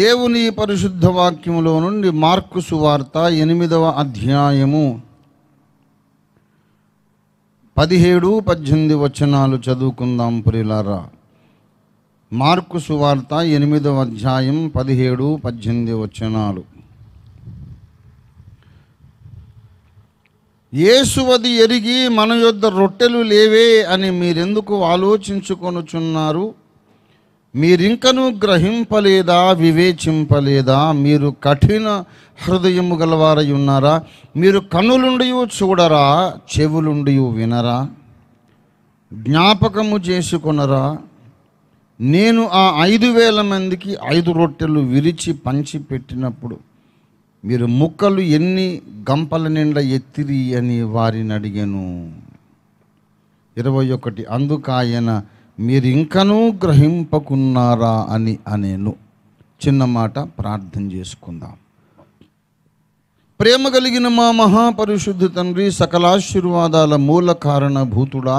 దేవుని పరిశుద్ధ వాక్యములో నుండి మార్కు సువార్త ఎనిమిదవ అధ్యాయము పదిహేడు పద్దెనిమిది వచనాలు చదువుకుందాం ప్రిలారా మార్కు సువార్త ఎనిమిదవ అధ్యాయం పదిహేడు పద్దెనిమిది వచనాలు యేసువది ఎరిగి మన యొద్ద రొట్టెలు లేవే అని మీరెందుకు ఆలోచించుకొనుచున్నారు మీరింకను గ్రహింపలేదా వివేచింపలేదా మీరు కఠిన హృదయము గలవారై ఉన్నారా మీరు కనులుండి చూడరా చెవులుండి వినరా జ్ఞాపకము చేసుకునరా నేను ఆ ఐదు వేల మందికి ఐదు రొట్టెలు విరిచి పంచి పెట్టినప్పుడు మీరు ముక్కలు ఎన్ని గంపల నిండా ఎత్తిరి అని వారిని అడిగాను ఇరవై ఒకటి అందుకు ఆయన మీరు ఇంకనూ గ్రహింపకున్నారా అని అనేను చిన్న మాట ప్రార్థన చేసుకుందాం ప్రేమ కలిగిన మా మహాపరిశుద్ధ తండ్రి సకలాశీర్వాదాల మూల కారణభూతుడా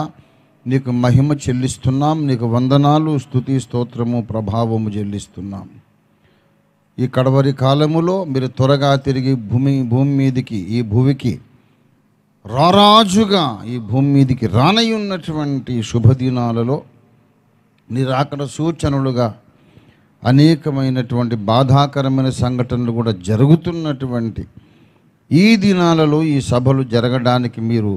నీకు మహిమ చెల్లిస్తున్నాం నీకు వందనాలు స్థుతి స్తోత్రము ప్రభావము చెల్లిస్తున్నాం ఈ కడవరి కాలములో మీరు త్వరగా తిరిగి భూమి భూమి మీదికి ఈ భూమికి రారాజుగా ఈ భూమి మీదికి రానయ్యున్నటువంటి శుభదినాలలో నీ రాకడ సూచనలుగా అనేకమైనటువంటి బాధాకరమైన సంఘటనలు కూడా జరుగుతున్నటువంటి ఈ దినాలలో ఈ సభలు జరగడానికి మీరు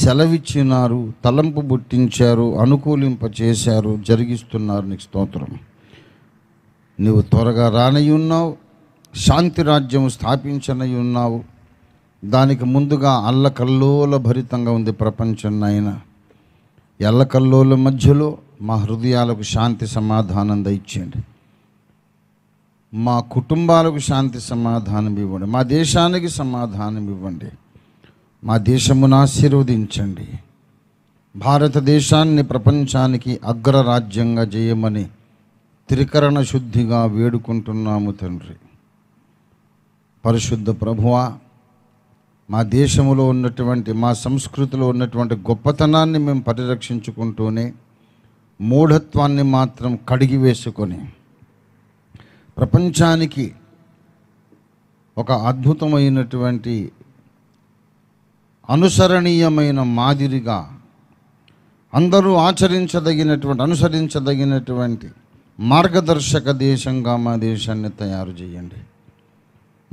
సెలవిచ్చినారు తలంపు బుట్టించారు అనుకూలింప చేశారు జరిగిస్తున్నారు నీకు స్తోత్రం నువ్వు త్వరగా రానయి ఉన్నావు శాంతి రాజ్యం స్థాపించనయి ఉన్నావు దానికి ముందుగా అల్లకల్లోల భరితంగా ఉంది ప్రపంచం నాయన ఎల్లకల్లోల మధ్యలో మా హృదయాలకు శాంతి సమాధానం దయచేయండి మా కుటుంబాలకు శాంతి సమాధానం ఇవ్వండి మా దేశానికి సమాధానం ఇవ్వండి మా దేశమును ఆశీర్వదించండి భారతదేశాన్ని ప్రపంచానికి అగ్రరాజ్యంగా చేయమని త్రికరణ శుద్ధిగా వేడుకుంటున్నాము తండ్రి పరిశుద్ధ ప్రభువ మా దేశంలో ఉన్నటువంటి మా సంస్కృతిలో ఉన్నటువంటి గొప్పతనాన్ని మేము పరిరక్షించుకుంటూనే మూఢత్వాన్ని మాత్రం కడిగి వేసుకొని ప్రపంచానికి ఒక అద్భుతమైనటువంటి అనుసరణీయమైన మాదిరిగా అందరూ ఆచరించదగినటువంటి అనుసరించదగినటువంటి మార్గదర్శక దేశంగా మా దేశాన్ని తయారు చేయండి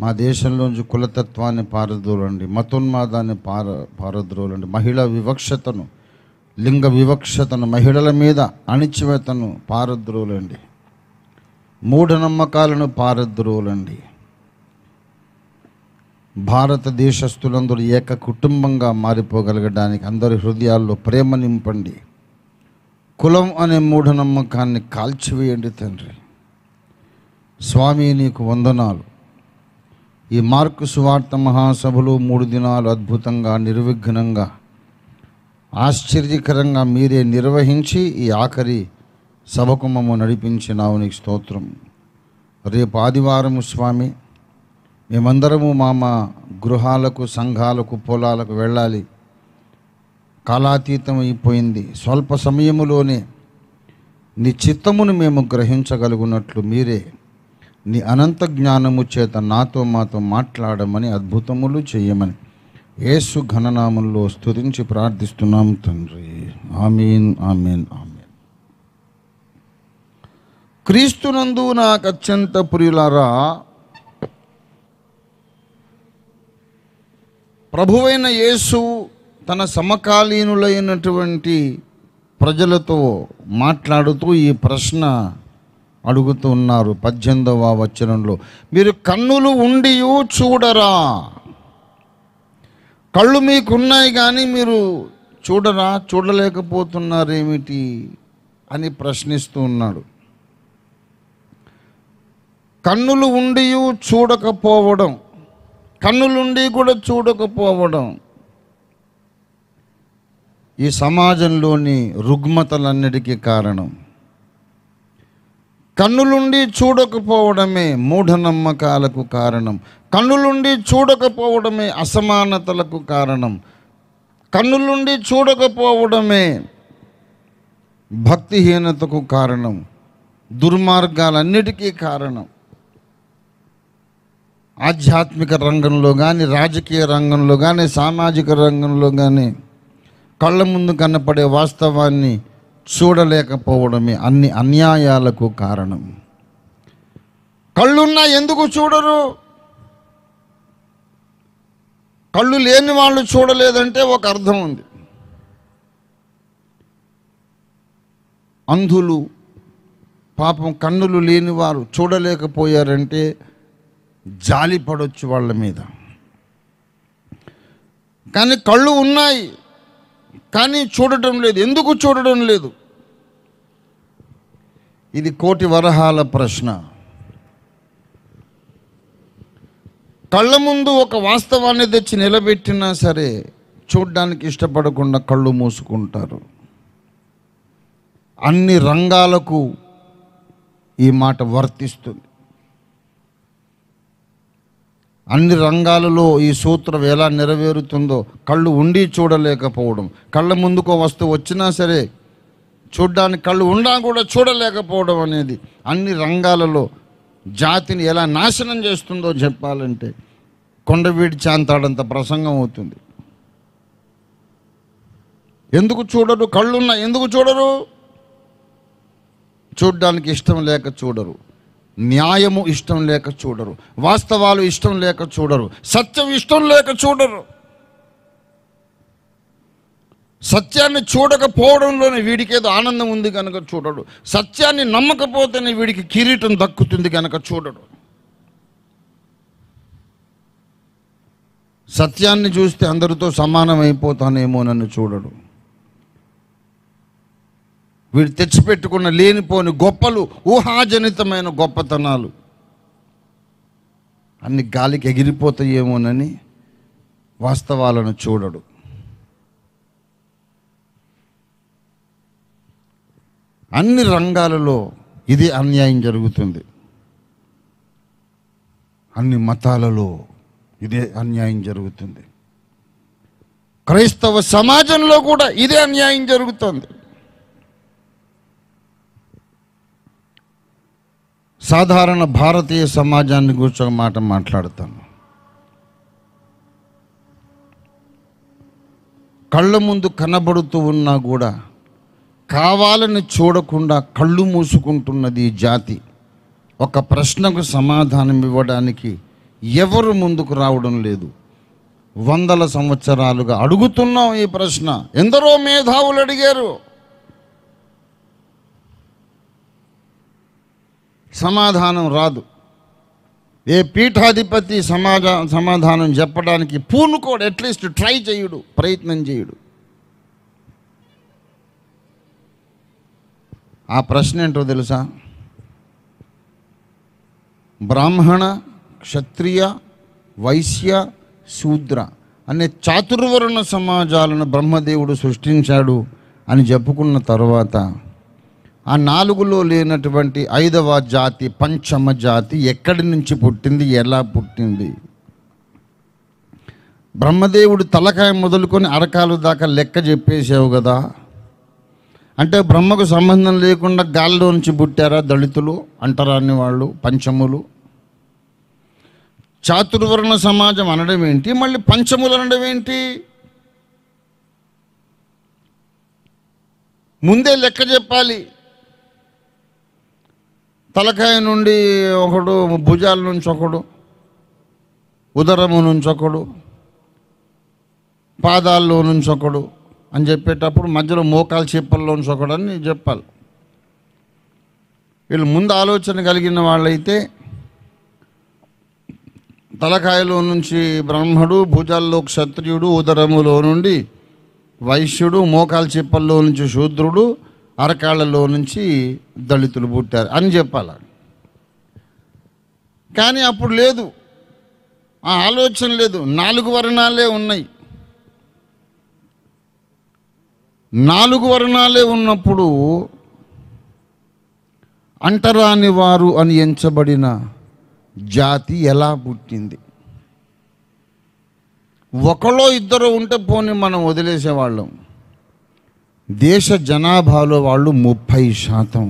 మా దేశంలోంచి కులతత్వాన్ని పారద్రోలండి మతోన్మాదాన్ని పార పారద్రోలండి మహిళా వివక్షతను లింగ వివక్షతను మహిళల మీద అణిచివేతను పారద్రోలండి మూఢనమ్మకాలను పారద్రోలండి భారతదేశస్తులందరూ ఏక కుటుంబంగా మారిపోగలగడానికి అందరి హృదయాల్లో ప్రేమ నింపండి కులం అనే మూఢనమ్మకాన్ని కాల్చివేయండి తండ్రి స్వామి నీకు వందనాలు ఈ మార్కు సువార్త మహాసభలో మూడు దినాలు అద్భుతంగా నిర్విఘ్నంగా ఆశ్చర్యకరంగా మీరే నిర్వహించి ఈ ఆఖరి సభకు మమ్మ నడిపించినావు నీకు స్తోత్రం రేపు ఆదివారము స్వామి మేమందరము మా మా గృహాలకు సంఘాలకు పొలాలకు వెళ్ళాలి కాలాతీతం అయిపోయింది స్వల్ప సమయములోనే నీ చిత్తమును మేము గ్రహించగలుగున్నట్లు మీరే నీ అనంత జ్ఞానము చేత నాతో మాతో మాట్లాడమని అద్భుతములు చేయమని యేసు ఘననామంలో స్థుతించి ప్రార్థిస్తున్నాం తండ్రి ఆమెన్ ఆమెన్ ఆమెన్ క్రీస్తునందు నాకు అత్యంత ప్రియులారా ప్రభువైన యేసు తన సమకాలీనులైనటువంటి ప్రజలతో మాట్లాడుతూ ఈ ప్రశ్న అడుగుతున్నారు పద్దెనిమిదవ వచనంలో మీరు కన్నులు ఉండియూ చూడరా కళ్ళు మీకున్నాయి కానీ మీరు చూడరా చూడలేకపోతున్నారేమిటి అని ప్రశ్నిస్తూ ఉన్నాడు కన్నులు ఉండి చూడకపోవడం కన్నులుండి కూడా చూడకపోవడం ఈ సమాజంలోని రుగ్మతలన్నిటికీ కారణం కన్నులుండి చూడకపోవడమే మూఢనమ్మకాలకు కారణం కన్నులుండి చూడకపోవడమే అసమానతలకు కారణం కన్నులుండి చూడకపోవడమే భక్తిహీనతకు కారణం దుర్మార్గాలన్నిటికీ కారణం ఆధ్యాత్మిక రంగంలో కానీ రాజకీయ రంగంలో కానీ సామాజిక రంగంలో కానీ కళ్ళ ముందు కనపడే వాస్తవాన్ని చూడలేకపోవడమే అన్ని అన్యాయాలకు కారణం కళ్ళున్నా ఎందుకు చూడరు కళ్ళు లేని వాళ్ళు చూడలేదంటే ఒక అర్థం ఉంది అంధులు పాపం కన్నులు లేని వారు చూడలేకపోయారంటే జాలి పడొచ్చు వాళ్ళ మీద కానీ కళ్ళు ఉన్నాయి కానీ చూడటం లేదు ఎందుకు చూడడం లేదు ఇది కోటి వరహాల ప్రశ్న కళ్ళ ముందు ఒక వాస్తవాన్ని తెచ్చి నిలబెట్టినా సరే చూడడానికి ఇష్టపడకుండా కళ్ళు మూసుకుంటారు అన్ని రంగాలకు ఈ మాట వర్తిస్తుంది అన్ని రంగాలలో ఈ సూత్రం ఎలా నెరవేరుతుందో కళ్ళు ఉండి చూడలేకపోవడం కళ్ళ ముందుకు వస్తువు వచ్చినా సరే చూడ్డానికి కళ్ళు ఉండా కూడా చూడలేకపోవడం అనేది అన్ని రంగాలలో జాతిని ఎలా నాశనం చేస్తుందో చెప్పాలంటే కొండవీడి చాంతాడంత ప్రసంగం అవుతుంది ఎందుకు చూడరు కళ్ళున్నా ఎందుకు చూడరు చూడ్డానికి ఇష్టం లేక చూడరు న్యాయము ఇష్టం లేక చూడరు వాస్తవాలు ఇష్టం లేక చూడరు సత్యం ఇష్టం లేక చూడరు సత్యాన్ని చూడకపోవడంలోనే వీడికి ఏదో ఆనందం ఉంది కనుక చూడడు సత్యాన్ని నమ్మకపోతేనే వీడికి కిరీటం దక్కుతుంది కనుక చూడడు సత్యాన్ని చూస్తే అందరితో సమానమైపోతానేమో నన్ను చూడడు వీడు తెచ్చిపెట్టుకున్న లేనిపోని గొప్పలు ఊహాజనితమైన గొప్పతనాలు అన్ని గాలికి ఎగిరిపోతాయేమోనని వాస్తవాలను చూడడు అన్ని రంగాలలో ఇది అన్యాయం జరుగుతుంది అన్ని మతాలలో ఇదే అన్యాయం జరుగుతుంది క్రైస్తవ సమాజంలో కూడా ఇదే అన్యాయం జరుగుతుంది సాధారణ భారతీయ సమాజాన్ని గురించి ఒక మాట మాట్లాడతాను కళ్ళ ముందు కనబడుతూ ఉన్నా కూడా కావాలని చూడకుండా కళ్ళు మూసుకుంటున్నది ఈ జాతి ఒక ప్రశ్నకు సమాధానం ఇవ్వడానికి ఎవరు ముందుకు రావడం లేదు వందల సంవత్సరాలుగా అడుగుతున్నాం ఈ ప్రశ్న ఎందరో మేధావులు అడిగారు సమాధానం రాదు ఏ పీఠాధిపతి సమాధా సమాధానం చెప్పడానికి పూనుకోడు అట్లీస్ట్ ట్రై చేయుడు ప్రయత్నం చేయుడు ఆ ప్రశ్న ఏంటో తెలుసా బ్రాహ్మణ క్షత్రియ వైశ్య శూద్ర అనే చాతుర్వర్ణ సమాజాలను బ్రహ్మదేవుడు సృష్టించాడు అని చెప్పుకున్న తర్వాత ఆ నాలుగులో లేనటువంటి ఐదవ జాతి పంచమ జాతి ఎక్కడి నుంచి పుట్టింది ఎలా పుట్టింది బ్రహ్మదేవుడు తలకాయ మొదలుకొని అరకాలు దాకా లెక్క చెప్పేసావు కదా అంటే బ్రహ్మకు సంబంధం లేకుండా గాల్లో నుంచి పుట్టారా దళితులు అంటరాని వాళ్ళు పంచములు చాతుర్వర్ణ సమాజం అనడం ఏంటి మళ్ళీ పంచములు అనడం ఏంటి ముందే లెక్క చెప్పాలి తలకాయ నుండి ఒకడు భుజాల నుంచి ఒకడు ఉదరము నుంచి ఒకడు పాదాల్లో నుంచి ఒకడు అని చెప్పేటప్పుడు మధ్యలో మోకాలు చీపల్లో నుంచి ఒకడు అని చెప్పాలి వీళ్ళు ముందు ఆలోచన కలిగిన వాళ్ళైతే తలకాయలో నుంచి బ్రహ్మడు భుజాల్లో క్షత్రియుడు ఉదరములో నుండి వైశ్యుడు మోకాలు చిప్పల్లో నుంచి శూద్రుడు అరకాళ్ళలో నుంచి దళితులు పుట్టారు అని చెప్పాల కానీ అప్పుడు లేదు ఆ ఆలోచన లేదు నాలుగు వర్ణాలే ఉన్నాయి నాలుగు వర్ణాలే ఉన్నప్పుడు అంటరాని వారు అని ఎంచబడిన జాతి ఎలా పుట్టింది ఒకలో ఇద్దరు ఉంటే పోనీ మనం వదిలేసేవాళ్ళం దేశ జనాభాలో వాళ్ళు ముప్పై శాతం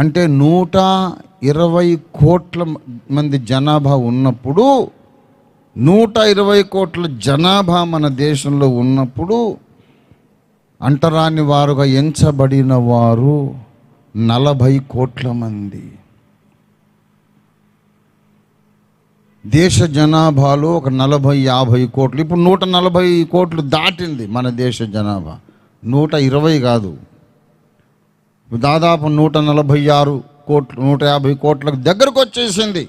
అంటే నూట ఇరవై కోట్ల మంది జనాభా ఉన్నప్పుడు నూట ఇరవై కోట్ల జనాభా మన దేశంలో ఉన్నప్పుడు అంటరాని వారుగా ఎంచబడిన వారు నలభై కోట్ల మంది దేశ జనాభాలో ఒక నలభై యాభై కోట్లు ఇప్పుడు నూట నలభై కోట్లు దాటింది మన దేశ జనాభా నూట ఇరవై కాదు దాదాపు నూట నలభై ఆరు కోట్లు నూట యాభై కోట్లకు దగ్గరకు వచ్చేసింది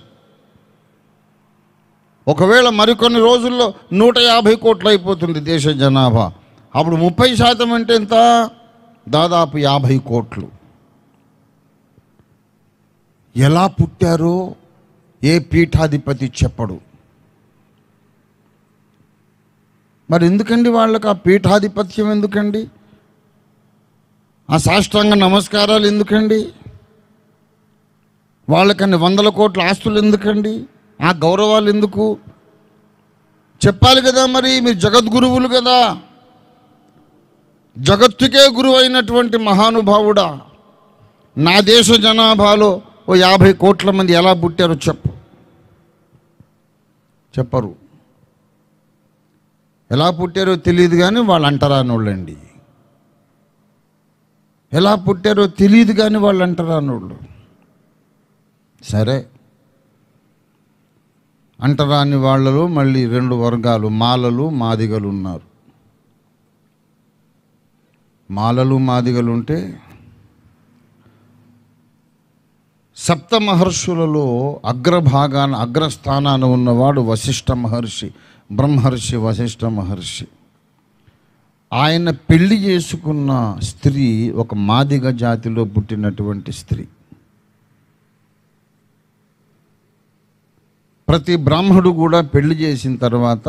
ఒకవేళ మరికొన్ని రోజుల్లో నూట యాభై కోట్లు అయిపోతుంది దేశ జనాభా అప్పుడు ముప్పై శాతం అంటే ఎంత దాదాపు యాభై కోట్లు ఎలా పుట్టారో ఏ పీఠాధిపతి చెప్పడు మరి ఎందుకండి వాళ్ళకి ఆ పీఠాధిపత్యం ఎందుకండి ఆ సాష్టాంగ నమస్కారాలు ఎందుకండి వాళ్ళకన్ని వందల కోట్ల ఆస్తులు ఎందుకండి ఆ గౌరవాలు ఎందుకు చెప్పాలి కదా మరి మీరు జగద్గురువులు కదా జగత్తుకే గురువు అయినటువంటి మహానుభావుడా నా దేశ జనాభాలో ఓ యాభై కోట్ల మంది ఎలా పుట్టారో చెప్పు చెప్పరు ఎలా పుట్టారో తెలియదు కానీ వాళ్ళు అంటరానోళ్ళండి ఎలా పుట్టారో తెలియదు కానీ వాళ్ళు అంటరానోళ్ళు సరే అంటరాని వాళ్ళలో మళ్ళీ రెండు వర్గాలు మాలలు మాదిగలు ఉన్నారు మాలలు మాదిగలు ఉంటే సప్త మహర్షులలో అగ్రభాగాన అగ్రస్థానాన ఉన్నవాడు వశిష్ఠ మహర్షి బ్రహ్మర్షి వశిష్ఠ మహర్షి ఆయన పెళ్లి చేసుకున్న స్త్రీ ఒక మాదిగ జాతిలో పుట్టినటువంటి స్త్రీ ప్రతి బ్రాహ్మడు కూడా పెళ్లి చేసిన తర్వాత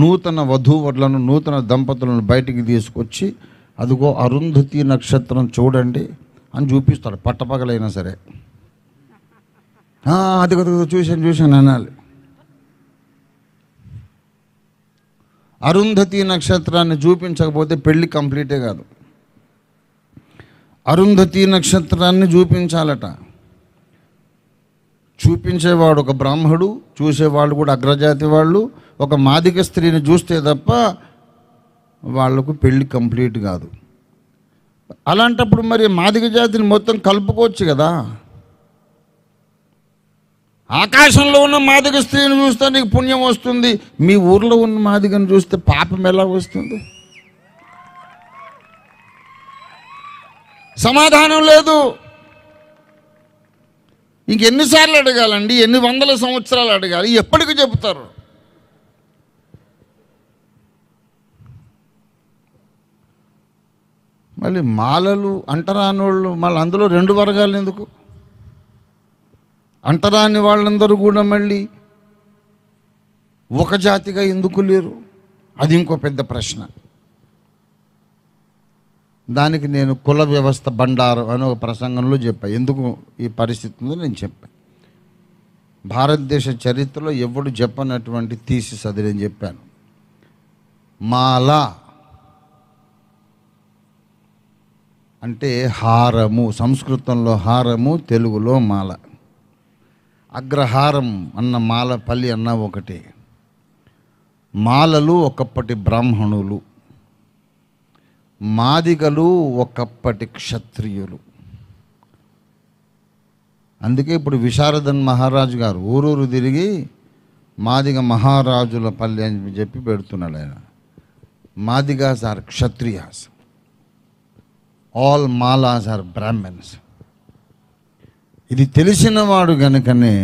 నూతన వధూవరులను నూతన దంపతులను బయటికి తీసుకొచ్చి అదిగో అరుంధతి నక్షత్రం చూడండి అని చూపిస్తాడు పట్టపగలైనా సరే కదా చూశాను చూశాను అనాలి అరుంధతి నక్షత్రాన్ని చూపించకపోతే పెళ్ళి కంప్లీటే కాదు అరుంధతి నక్షత్రాన్ని చూపించాలట చూపించేవాడు ఒక బ్రాహ్మడు చూసేవాళ్ళు కూడా అగ్రజాతి వాళ్ళు ఒక మాదిక స్త్రీని చూస్తే తప్ప వాళ్లకు పెళ్ళి కంప్లీట్ కాదు అలాంటప్పుడు మరి మాదిక జాతిని మొత్తం కలుపుకోవచ్చు కదా ఆకాశంలో ఉన్న మాదిగ స్త్రీని చూస్తే నీకు పుణ్యం వస్తుంది మీ ఊర్లో ఉన్న మాదిగను చూస్తే పాపం ఎలా వస్తుంది సమాధానం లేదు ఇంకెన్నిసార్లు అడగాలండి ఎన్ని వందల సంవత్సరాలు అడగాలి ఎప్పటికి చెబుతారు మళ్ళీ మాలలు అంటరానోళ్ళు మళ్ళీ అందులో రెండు వర్గాలు ఎందుకు అంటరాని వాళ్ళందరూ కూడా మళ్ళీ ఒక జాతిగా ఎందుకు లేరు అది ఇంకో పెద్ద ప్రశ్న దానికి నేను కుల వ్యవస్థ బండారు అని ఒక ప్రసంగంలో చెప్పాను ఎందుకు ఈ పరిస్థితి ఉందో నేను చెప్పాను భారతదేశ చరిత్రలో ఎవడు చెప్పనటువంటి తీసి అది నేను చెప్పాను మాల అంటే హారము సంస్కృతంలో హారము తెలుగులో మాల అగ్రహారం అన్న మాలపల్లి అన్న ఒకటి మాలలు ఒకప్పటి బ్రాహ్మణులు మాదిగలు ఒకప్పటి క్షత్రియులు అందుకే ఇప్పుడు విశారదన్ మహారాజు గారు ఊరూరు తిరిగి మాదిగ మహారాజుల పల్లె అని చెప్పి పెడుతున్నాడు ఆయన Madigas are Kshatriyas all Malas are Brahmans ఇది తెలిసినవాడు గనుకనే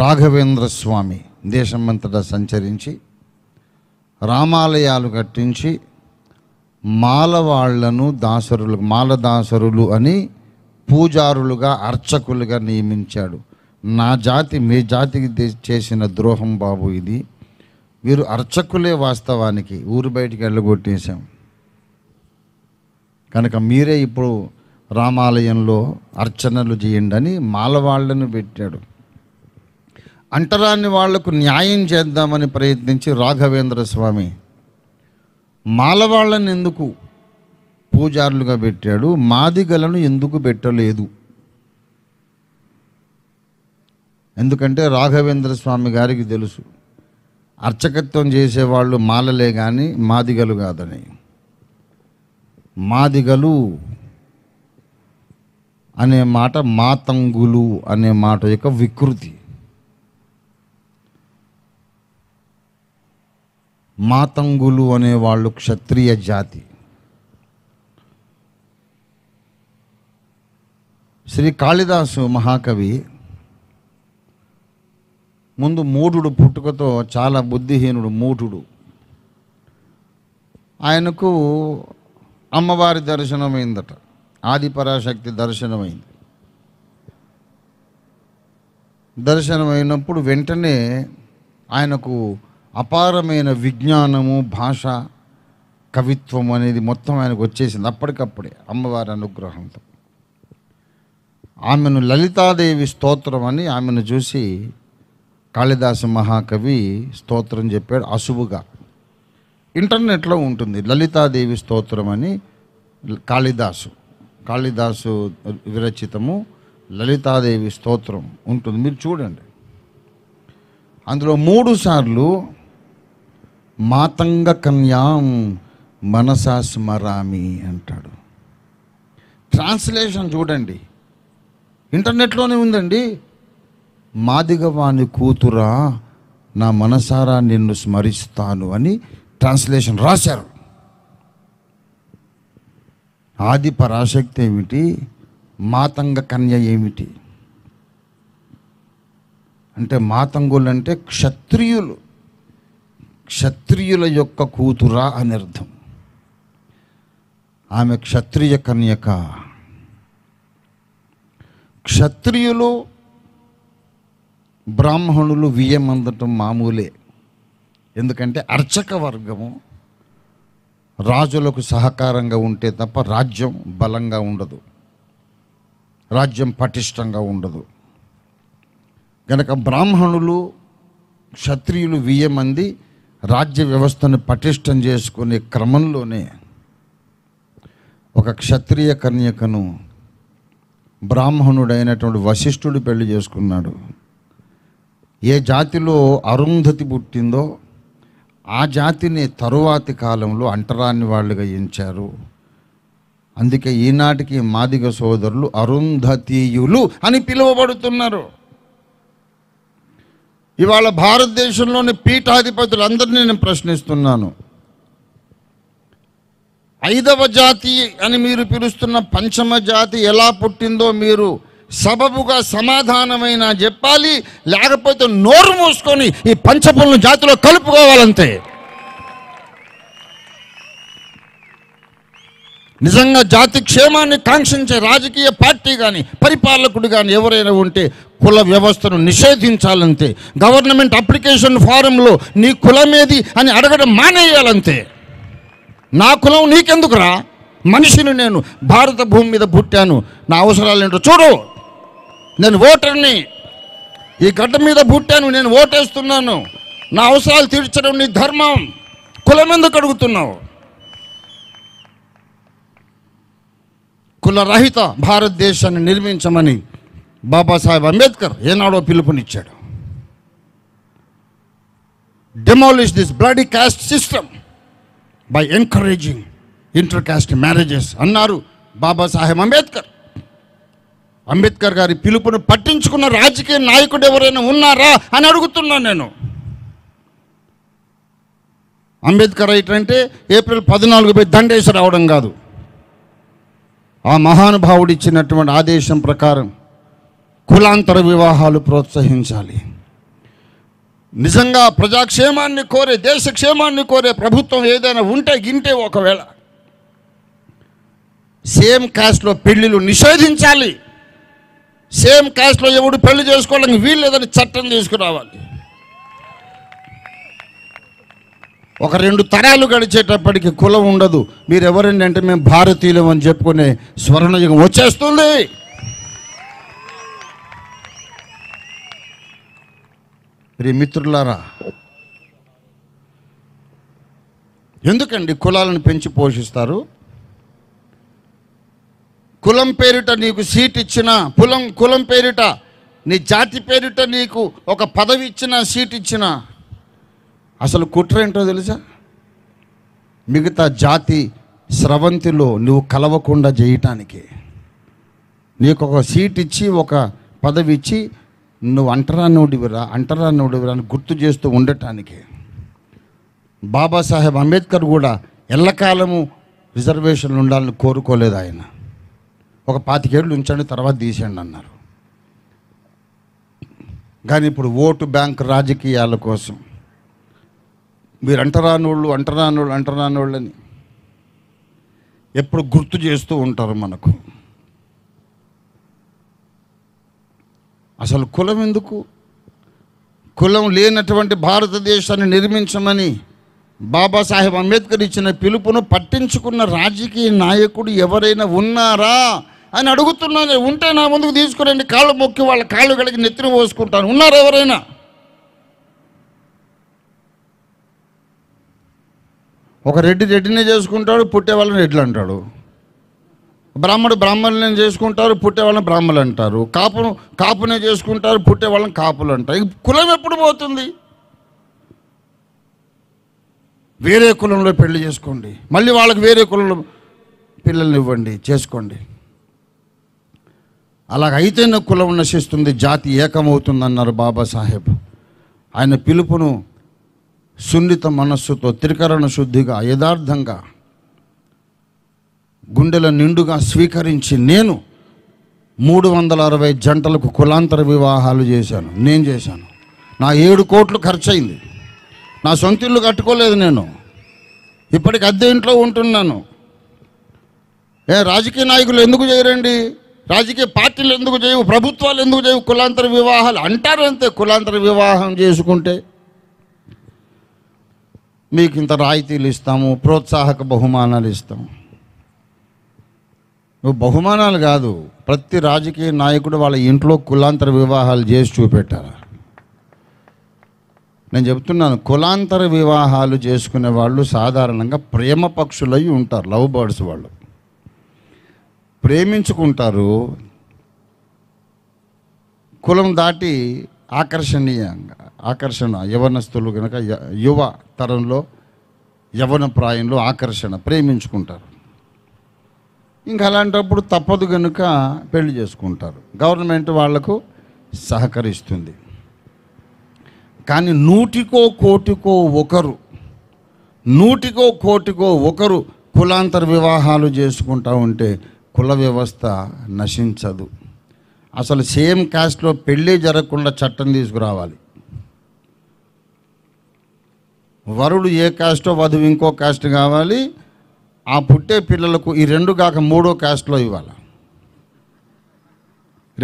రాఘవేంద్ర స్వామి దేశమంతటా సంచరించి రామాలయాలు కట్టించి మాలవాళ్లను దాసరులు మాలదాసరులు అని పూజారులుగా అర్చకులుగా నియమించాడు నా జాతి మీ జాతికి చేసిన ద్రోహం బాబు ఇది వీరు అర్చకులే వాస్తవానికి ఊరు బయటికి వెళ్ళగొట్టేశాం కనుక మీరే ఇప్పుడు రామాలయంలో అర్చనలు చేయండి అని మాలవాళ్లను పెట్టాడు అంటరాని వాళ్లకు న్యాయం చేద్దామని ప్రయత్నించి రాఘవేంద్ర స్వామి మాలవాళ్ళని ఎందుకు పూజారులుగా పెట్టాడు మాదిగలను ఎందుకు పెట్టలేదు ఎందుకంటే రాఘవేంద్ర స్వామి గారికి తెలుసు అర్చకత్వం చేసేవాళ్ళు మాలలే కానీ మాదిగలు కాదని మాదిగలు అనే మాట మాతంగులు అనే మాట యొక్క వికృతి మాతంగులు అనేవాళ్ళు క్షత్రియ జాతి శ్రీ కాళిదాసు మహాకవి ముందు మూఢుడు పుట్టుకతో చాలా బుద్ధిహీనుడు మూఢుడు ఆయనకు అమ్మవారి దర్శనమైందట ఆదిపరాశక్తి దర్శనమైంది దర్శనమైనప్పుడు వెంటనే ఆయనకు అపారమైన విజ్ఞానము భాష కవిత్వం అనేది మొత్తం ఆయనకు వచ్చేసింది అప్పటికప్పుడే అమ్మవారి అనుగ్రహంతో ఆమెను లలితాదేవి స్తోత్రం అని ఆమెను చూసి కాళిదాసు మహాకవి స్తోత్రం చెప్పాడు అసువుగా ఇంటర్నెట్లో ఉంటుంది లలితాదేవి స్తోత్రం అని కాళిదాసు కాళిదాసు విరచితము లలితాదేవి స్తోత్రం ఉంటుంది మీరు చూడండి అందులో మూడు సార్లు మాతంగ కన్యాం మనసా స్మరామి అంటాడు ట్రాన్స్లేషన్ చూడండి ఇంటర్నెట్లోనే ఉందండి మాదిగవాణి కూతురా నా మనసారా నిన్ను స్మరిస్తాను అని ట్రాన్స్లేషన్ రాశారు ఆది పరాశక్తి ఏమిటి మాతంగ కన్య ఏమిటి అంటే మాతంగులు అంటే క్షత్రియులు క్షత్రియుల యొక్క కూతురా అని అర్థం ఆమె క్షత్రియ కన్యక క్షత్రియులు బ్రాహ్మణులు అందటం మామూలే ఎందుకంటే అర్చక వర్గము రాజులకు సహకారంగా ఉంటే తప్ప రాజ్యం బలంగా ఉండదు రాజ్యం పటిష్టంగా ఉండదు గనక బ్రాహ్మణులు క్షత్రియులు వెయ్యి మంది రాజ్య వ్యవస్థను పటిష్టం చేసుకునే క్రమంలోనే ఒక క్షత్రియ కన్యకను బ్రాహ్మణుడైనటువంటి వశిష్ఠుడు పెళ్లి చేసుకున్నాడు ఏ జాతిలో అరుంధతి పుట్టిందో ఆ జాతిని తరువాతి కాలంలో అంటరాని వాళ్ళుగా ఎంచారు అందుకే ఈనాటికి మాదిగ సోదరులు అరుంధతీయులు అని పిలువబడుతున్నారు ఇవాళ భారతదేశంలోని పీఠాధిపతులు అందరినీ నేను ప్రశ్నిస్తున్నాను ఐదవ జాతి అని మీరు పిలుస్తున్న పంచమ జాతి ఎలా పుట్టిందో మీరు సబబుగా సమాధానమైన చెప్పాలి లేకపోతే నోరు మూసుకొని ఈ పంచపనులు జాతిలో కలుపుకోవాలంతే నిజంగా జాతి క్షేమాన్ని కాంక్షించే రాజకీయ పార్టీ కానీ పరిపాలకుడు కానీ ఎవరైనా ఉంటే కుల వ్యవస్థను నిషేధించాలంతే గవర్నమెంట్ అప్లికేషన్ ఫారంలో నీ కులమేది అని అడగడం మానేయాలంతే నా కులం నీకెందుకురా మనిషిని నేను భారత భూమి మీద పుట్టాను నా అవసరాలు ఏంటో చూడు నేను ఓటర్ని ఈ గడ్డ మీద పుట్టాను నేను ఓటేస్తున్నాను నా అవసరాలు తీర్చడం నీ ధర్మం కులం ఎందుకు అడుగుతున్నావు కులరహిత భారతదేశాన్ని నిర్మించమని బాబాసాహెబ్ అంబేద్కర్ ఏనాడో పిలుపునిచ్చాడు demolish this bloody caste system by encouraging inter caste marriages అన్నారు బాబాసాహెబ్ అంబేద్కర్ అంబేద్కర్ గారి పిలుపును పట్టించుకున్న రాజకీయ నాయకుడు ఎవరైనా ఉన్నారా అని అడుగుతున్నాను నేను అంబేద్కర్ ఏంటంటే ఏప్రిల్ పద్నాలుగు పోయి దండేసి రావడం కాదు ఆ మహానుభావుడు ఇచ్చినటువంటి ఆదేశం ప్రకారం కులాంతర వివాహాలు ప్రోత్సహించాలి నిజంగా ప్రజాక్షేమాన్ని కోరే దేశక్షేమాన్ని కోరే ప్రభుత్వం ఏదైనా ఉంటే గింటే ఒకవేళ సేమ్ క్యాస్ట్లో పెళ్ళిళ్ళు నిషేధించాలి సేమ్ క్యాస్ట్లో ఎవడు పెళ్లి చేసుకోవడానికి వీలు లేదని చట్టం తీసుకురావాలి ఒక రెండు తరాలు గడిచేటప్పటికి కులం ఉండదు మీరు ఎవరండి అంటే మేము భారతీయులం అని చెప్పుకునే స్వర్ణయుగం వచ్చేస్తుంది మీ మిత్రులారా ఎందుకండి కులాలను పెంచి పోషిస్తారు కులం పేరిట నీకు సీట్ ఇచ్చిన కులం కులం పేరిట నీ జాతి పేరిట నీకు ఒక పదవి ఇచ్చిన సీట్ ఇచ్చిన అసలు కుట్ర ఏంటో తెలుసా మిగతా జాతి స్రవంతిలో నువ్వు కలవకుండా చేయటానికి నీకు ఒక సీట్ ఇచ్చి ఒక పదవి ఇచ్చి నువ్వు అంటరా అంటరానుడివిరా అని గుర్తు చేస్తూ ఉండటానికి బాబాసాహెబ్ అంబేద్కర్ కూడా ఎల్లకాలము రిజర్వేషన్లు ఉండాలని కోరుకోలేదు ఆయన ఒక పాతికేళ్ళు ఉంచండి తర్వాత తీసేయండి అన్నారు కానీ ఇప్పుడు ఓటు బ్యాంక్ రాజకీయాల కోసం మీరు అంటరానోళ్ళు అంటరానోళ్ళు అంటరానోళ్ళని ఎప్పుడు గుర్తు చేస్తూ ఉంటారు మనకు అసలు కులం ఎందుకు కులం లేనటువంటి భారతదేశాన్ని నిర్మించమని బాబాసాహెబ్ అంబేద్కర్ ఇచ్చిన పిలుపును పట్టించుకున్న రాజకీయ నాయకుడు ఎవరైనా ఉన్నారా అని అడుగుతున్నాను ఉంటే నా ముందుకు తీసుకురండి కాళ్ళు మొక్కి వాళ్ళ కాళ్ళు కలిగి నెత్తిన పోసుకుంటాను ఉన్నారు ఎవరైనా ఒక రెడ్డి రెడ్డినే చేసుకుంటాడు పుట్టే వాళ్ళని రెడ్లు అంటాడు బ్రాహ్మడు బ్రాహ్మణులను చేసుకుంటారు పుట్టే వాళ్ళని బ్రాహ్మణులు అంటారు కాపును కాపునే చేసుకుంటారు పుట్టే వాళ్ళని కాపులు అంటారు కులం ఎప్పుడు పోతుంది వేరే కులంలో పెళ్లి చేసుకోండి మళ్ళీ వాళ్ళకి వేరే కులంలో పిల్లల్ని ఇవ్వండి చేసుకోండి అలాగైతేనే కులం నశిస్తుంది జాతి ఏకమవుతుందన్నారు బాబాసాహెబ్ ఆయన పిలుపును సున్నిత మనస్సుతో త్రికరణ శుద్ధిగా యథార్థంగా గుండెల నిండుగా స్వీకరించి నేను మూడు వందల అరవై జంటలకు కులాంతర వివాహాలు చేశాను నేను చేశాను నా ఏడు కోట్లు అయింది నా సొంత ఇల్లు కట్టుకోలేదు నేను ఇప్పటికి అద్దె ఇంట్లో ఉంటున్నాను ఏ రాజకీయ నాయకులు ఎందుకు చేయరండి రాజకీయ పార్టీలు ఎందుకు చేయవు ప్రభుత్వాలు ఎందుకు చేయవు కులాంతర వివాహాలు అంటారు అంతే కులాంతర వివాహం చేసుకుంటే మీకు ఇంత రాయితీలు ఇస్తాము ప్రోత్సాహక బహుమానాలు ఇస్తాము నువ్వు బహుమానాలు కాదు ప్రతి రాజకీయ నాయకుడు వాళ్ళ ఇంట్లో కులాంతర వివాహాలు చేసి చూపెట్టారు నేను చెప్తున్నాను కులాంతర వివాహాలు చేసుకునే వాళ్ళు సాధారణంగా ప్రేమ పక్షులై ఉంటారు లవ్ బర్డ్స్ వాళ్ళు ప్రేమించుకుంటారు కులం దాటి ఆకర్షణీయంగా ఆకర్షణ యవనస్తులు కనుక యువ తరంలో యవన ప్రాయంలో ఆకర్షణ ప్రేమించుకుంటారు ఇంకా అలాంటప్పుడు తప్పదు కనుక పెళ్లి చేసుకుంటారు గవర్నమెంట్ వాళ్లకు సహకరిస్తుంది కానీ నూటికో కోటికో ఒకరు నూటికో కోటికో ఒకరు కులాంతర వివాహాలు చేసుకుంటా ఉంటే కుల వ్యవస్థ నశించదు అసలు సేమ్ కాస్ట్లో పెళ్ళి జరగకుండా చట్టం తీసుకురావాలి వరుడు ఏ కాస్టో వధువు ఇంకో కాస్ట్ కావాలి ఆ పుట్టే పిల్లలకు ఈ రెండు కాక మూడో కాస్ట్లో ఇవ్వాలి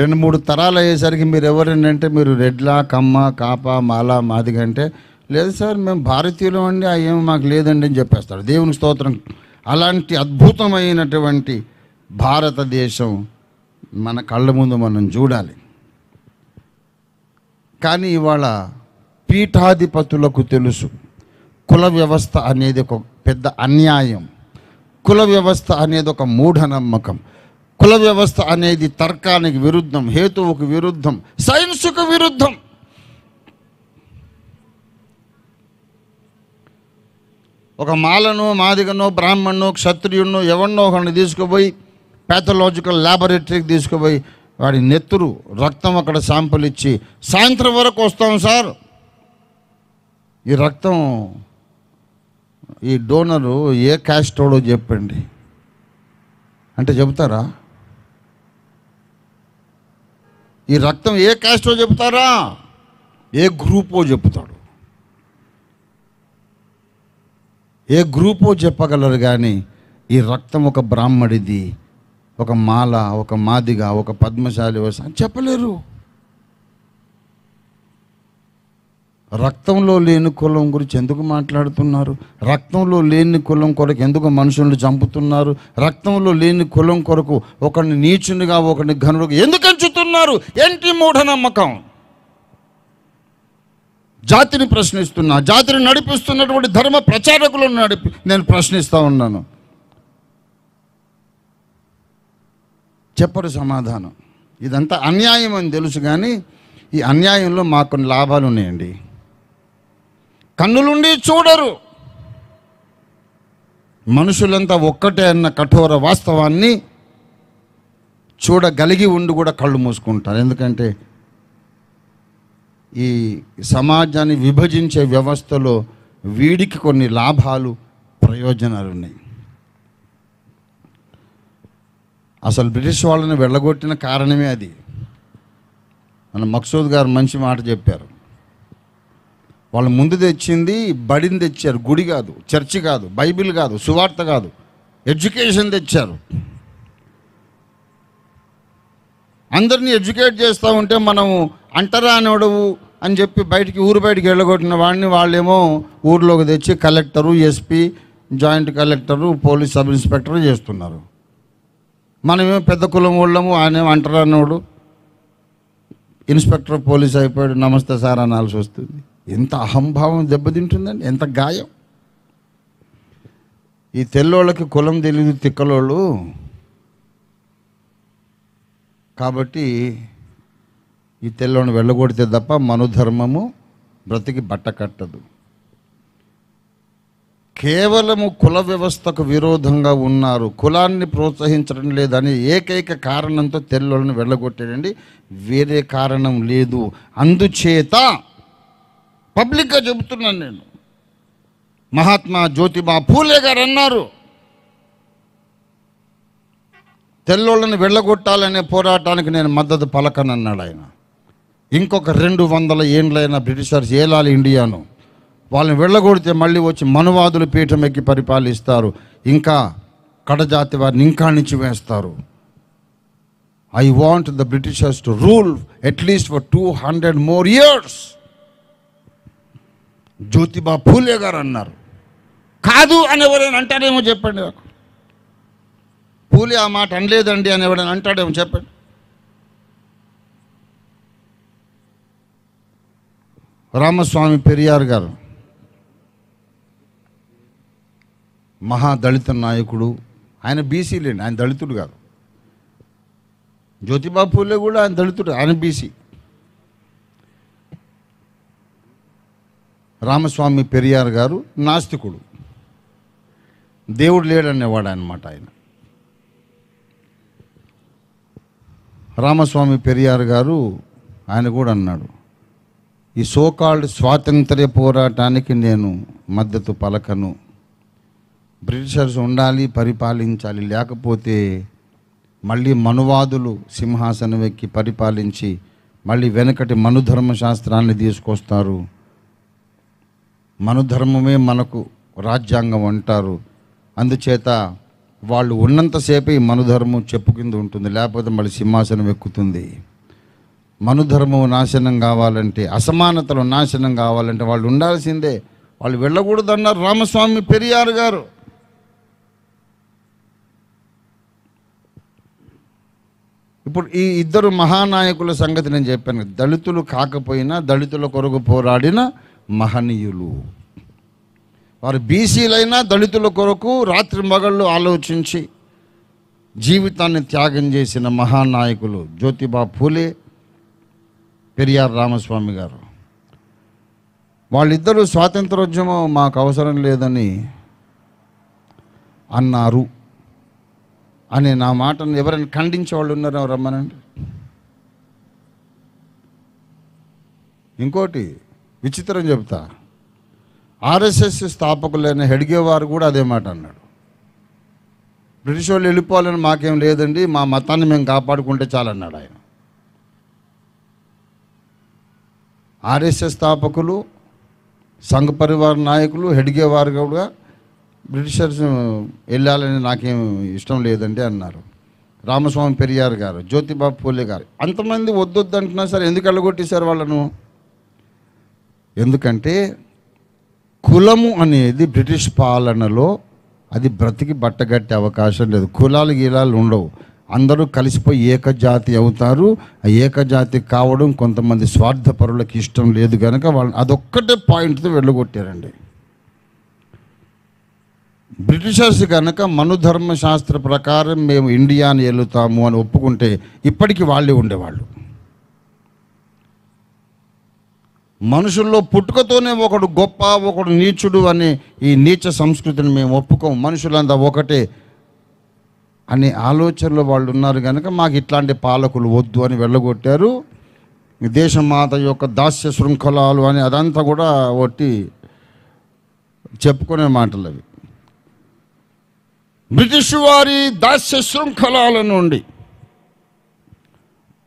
రెండు మూడు తరాలు అయ్యేసరికి మీరు ఎవరండి అంటే మీరు రెడ్లా కమ్మ కాప మాల మాదిగ అంటే లేదు సార్ మేము భారతీయులు అండి అవి మాకు లేదండి అని చెప్పేస్తాడు దేవుని స్తోత్రం అలాంటి అద్భుతమైనటువంటి భారతదేశం మన కళ్ళ ముందు మనం చూడాలి కానీ ఇవాళ పీఠాధిపతులకు తెలుసు కుల వ్యవస్థ అనేది ఒక పెద్ద అన్యాయం కుల వ్యవస్థ అనేది ఒక మూఢనమ్మకం కుల వ్యవస్థ అనేది తర్కానికి విరుద్ధం హేతువుకు విరుద్ధం సైన్సుకు విరుద్ధం ఒక మాలను మాదిగనో బ్రాహ్మణ్ణో క్షత్రియుణ్ణో ఎవరినో ఒకరిని తీసుకుపోయి ప్యాథలాజికల్ ల్యాబొరేటరీకి తీసుకుపోయి వాడి నెత్తురు రక్తం అక్కడ శాంపుల్ ఇచ్చి సాయంత్రం వరకు వస్తాం సార్ ఈ రక్తం ఈ డోనరు ఏ క్యాస్టోడో చెప్పండి అంటే చెబుతారా ఈ రక్తం ఏ క్యాస్టో చెప్తారా ఏ గ్రూపో చెప్తాడు ఏ గ్రూపో చెప్పగలరు కానీ ఈ రక్తం ఒక బ్రాహ్మడిది ఒక మాల ఒక మాదిగ ఒక పద్మశాలి అని చెప్పలేరు రక్తంలో లేని కులం గురించి ఎందుకు మాట్లాడుతున్నారు రక్తంలో లేని కులం కొరకు ఎందుకు మనుషులను చంపుతున్నారు రక్తంలో లేని కులం కొరకు ఒకరిని నీచునిగా ఒకరిని ఘనుడుగా ఎందుకు ఎంచుతున్నారు ఏంటి మూఢనమ్మకం జాతిని ప్రశ్నిస్తున్నా జాతిని నడిపిస్తున్నటువంటి ధర్మ ప్రచారకులను నడిపి నేను ప్రశ్నిస్తూ ఉన్నాను చెప్పరు సమాధానం ఇదంతా అన్యాయం అని తెలుసు కానీ ఈ అన్యాయంలో మాకు కొన్ని లాభాలు ఉన్నాయండి కన్నులుండి చూడరు మనుషులంతా ఒక్కటే అన్న కఠోర వాస్తవాన్ని చూడగలిగి ఉండి కూడా కళ్ళు మూసుకుంటారు ఎందుకంటే ఈ సమాజాన్ని విభజించే వ్యవస్థలో వీడికి కొన్ని లాభాలు ప్రయోజనాలు ఉన్నాయి అసలు బ్రిటిష్ వాళ్ళని వెళ్ళగొట్టిన కారణమే అది మన మక్సూద్ గారు మంచి మాట చెప్పారు వాళ్ళు ముందు తెచ్చింది బడిని తెచ్చారు గుడి కాదు చర్చి కాదు బైబిల్ కాదు సువార్త కాదు ఎడ్యుకేషన్ తెచ్చారు అందరినీ ఎడ్యుకేట్ చేస్తూ ఉంటే మనము అంటరానివడవు అని చెప్పి బయటికి ఊరు బయటికి వెళ్ళగొట్టిన వాడిని వాళ్ళేమో ఊర్లోకి తెచ్చి collector SP joint collector police sub inspector చేస్తున్నారు మనమేం పెద్ద కులం వాళ్ళము ఆయన అంటరానోడు ఇన్స్పెక్టర్ పోలీస్ అయిపోయాడు నమస్తే సార్ అనాల్సి వస్తుంది ఎంత అహంభావం దెబ్బతింటుందండి ఎంత గాయం ఈ తెల్లోళ్ళకి కులం తెలియదు తిక్కలోళ్ళు కాబట్టి ఈ తెల్లోని వెళ్ళగొడితే తప్ప మనుధర్మము బ్రతికి బట్ట కట్టదు కేవలము కుల వ్యవస్థకు విరోధంగా ఉన్నారు కులాన్ని ప్రోత్సహించడం లేదని ఏకైక కారణంతో తెల్లని వెళ్ళగొట్టేయండి వేరే కారణం లేదు అందుచేత పబ్లిక్గా చెబుతున్నాను నేను మహాత్మా జ్యోతిబా పూలే గారు అన్నారు తెల్లోళ్ళని వెళ్ళగొట్టాలనే పోరాటానికి నేను మద్దతు పలకనన్నాడు ఆయన ఇంకొక రెండు వందల ఏండ్లైన బ్రిటిషర్స్ ఏలాలి ఇండియాను వాళ్ళని వెళ్ళగొడితే మళ్ళీ వచ్చి మనువాదులు పీఠం ఎక్కి పరిపాలిస్తారు ఇంకా కడజాతి వారిని ఇంకా నుంచి వేస్తారు I want the britishers to rule at least for two hundred more years Jyotiba Phule garu అన్నారు కాదు అని ఎవరైనా అంటారేమో చెప్పండి నాకు పూలే ఆ మాట అనలేదండి అని ఎవరైనా అంటాడేమో చెప్పండి రామస్వామి పెరియార్ గారు మహాదళిత నాయకుడు ఆయన బీసీ లేని ఆయన దళితుడు కాదు జ్యోతిబా పూలే కూడా ఆయన దళితుడు ఆయన బీసీ రామస్వామి పెరియార్ గారు నాస్తికుడు దేవుడు లేడనేవాడు అనమాట ఆయన రామస్వామి పెరియార్ గారు ఆయన కూడా అన్నాడు ఈ సోకాల్డ్ స్వాతంత్ర్య పోరాటానికి నేను మద్దతు పలకను బ్రిటిషర్స్ ఉండాలి పరిపాలించాలి లేకపోతే మళ్ళీ మనువాదులు సింహాసనం ఎక్కి పరిపాలించి మళ్ళీ వెనకటి శాస్త్రాన్ని తీసుకొస్తారు మనుధర్మమే మనకు రాజ్యాంగం అంటారు అందుచేత వాళ్ళు ఉన్నంతసేపే ఈ మనుధర్మం చెప్పు కింద ఉంటుంది లేకపోతే మళ్ళీ సింహాసనం ఎక్కుతుంది మనుధర్మం నాశనం కావాలంటే అసమానతలు నాశనం కావాలంటే వాళ్ళు ఉండాల్సిందే వాళ్ళు వెళ్ళకూడదన్నారు రామస్వామి పెరియారు గారు ఇప్పుడు ఈ ఇద్దరు మహానాయకుల సంగతి నేను చెప్పాను దళితులు కాకపోయినా దళితుల కొరకు పోరాడిన మహనీయులు వారు బీసీలైనా దళితుల కొరకు రాత్రి మగళ్ళు ఆలోచించి జీవితాన్ని త్యాగం చేసిన మహానాయకులు జ్యోతిబా పూలే పెరియార్ రామస్వామి గారు వాళ్ళిద్దరూ స్వాతంత్రోద్యమం మాకు అవసరం లేదని అన్నారు అని నా మాటను ఎవరైనా ఖండించే వాళ్ళు ఉన్నారో రమ్మనండి ఇంకోటి విచిత్రం చెప్తా ఆర్ఎస్ఎస్ స్థాపకులైన హెడ్గే వారు కూడా అదే మాట అన్నాడు బ్రిటిష్ వాళ్ళు వెళ్ళిపోవాలని మాకేం లేదండి మా మతాన్ని మేము కాపాడుకుంటే చాలన్నాడు ఆయన ఆర్ఎస్ఎస్ స్థాపకులు సంఘ పరివార నాయకులు హెడ్గే వారు కూడా బ్రిటిషర్స్ వెళ్ళాలని నాకేం ఇష్టం లేదండి అన్నారు రామస్వామి పెరియార్ గారు జ్యోతిబాబు పూలే గారు అంతమంది వద్దొద్దు అంటున్నా సరే ఎందుకు వెళ్ళగొట్టేశారు వాళ్ళను ఎందుకంటే కులము అనేది బ్రిటిష్ పాలనలో అది బ్రతికి బట్టగట్టే అవకాశం లేదు కులాలు గీలాలు ఉండవు అందరూ కలిసిపోయి ఏకజాతి అవుతారు ఆ ఏకజాతి కావడం కొంతమంది స్వార్థపరులకు ఇష్టం లేదు కనుక వాళ్ళని అదొక్కటే పాయింట్తో వెళ్ళగొట్టారండి బ్రిటిషర్స్ కనుక మనుధర్మ శాస్త్ర ప్రకారం మేము ఇండియాని వెళుతాము అని ఒప్పుకుంటే ఇప్పటికీ వాళ్ళే ఉండేవాళ్ళు మనుషుల్లో పుట్టుకతోనే ఒకడు గొప్ప ఒకడు నీచుడు అనే ఈ నీచ సంస్కృతిని మేము ఒప్పుకోము మనుషులంతా ఒకటే అనే ఆలోచనలో వాళ్ళు ఉన్నారు కనుక మాకు ఇట్లాంటి పాలకులు వద్దు అని వెళ్ళగొట్టారు దేశమాత యొక్క దాస్య శృంఖలాలు అని అదంతా కూడా ఒకటి చెప్పుకునే మాటలు అవి బ్రిటిష్ వారి దాస్య శృంఖలాల నుండి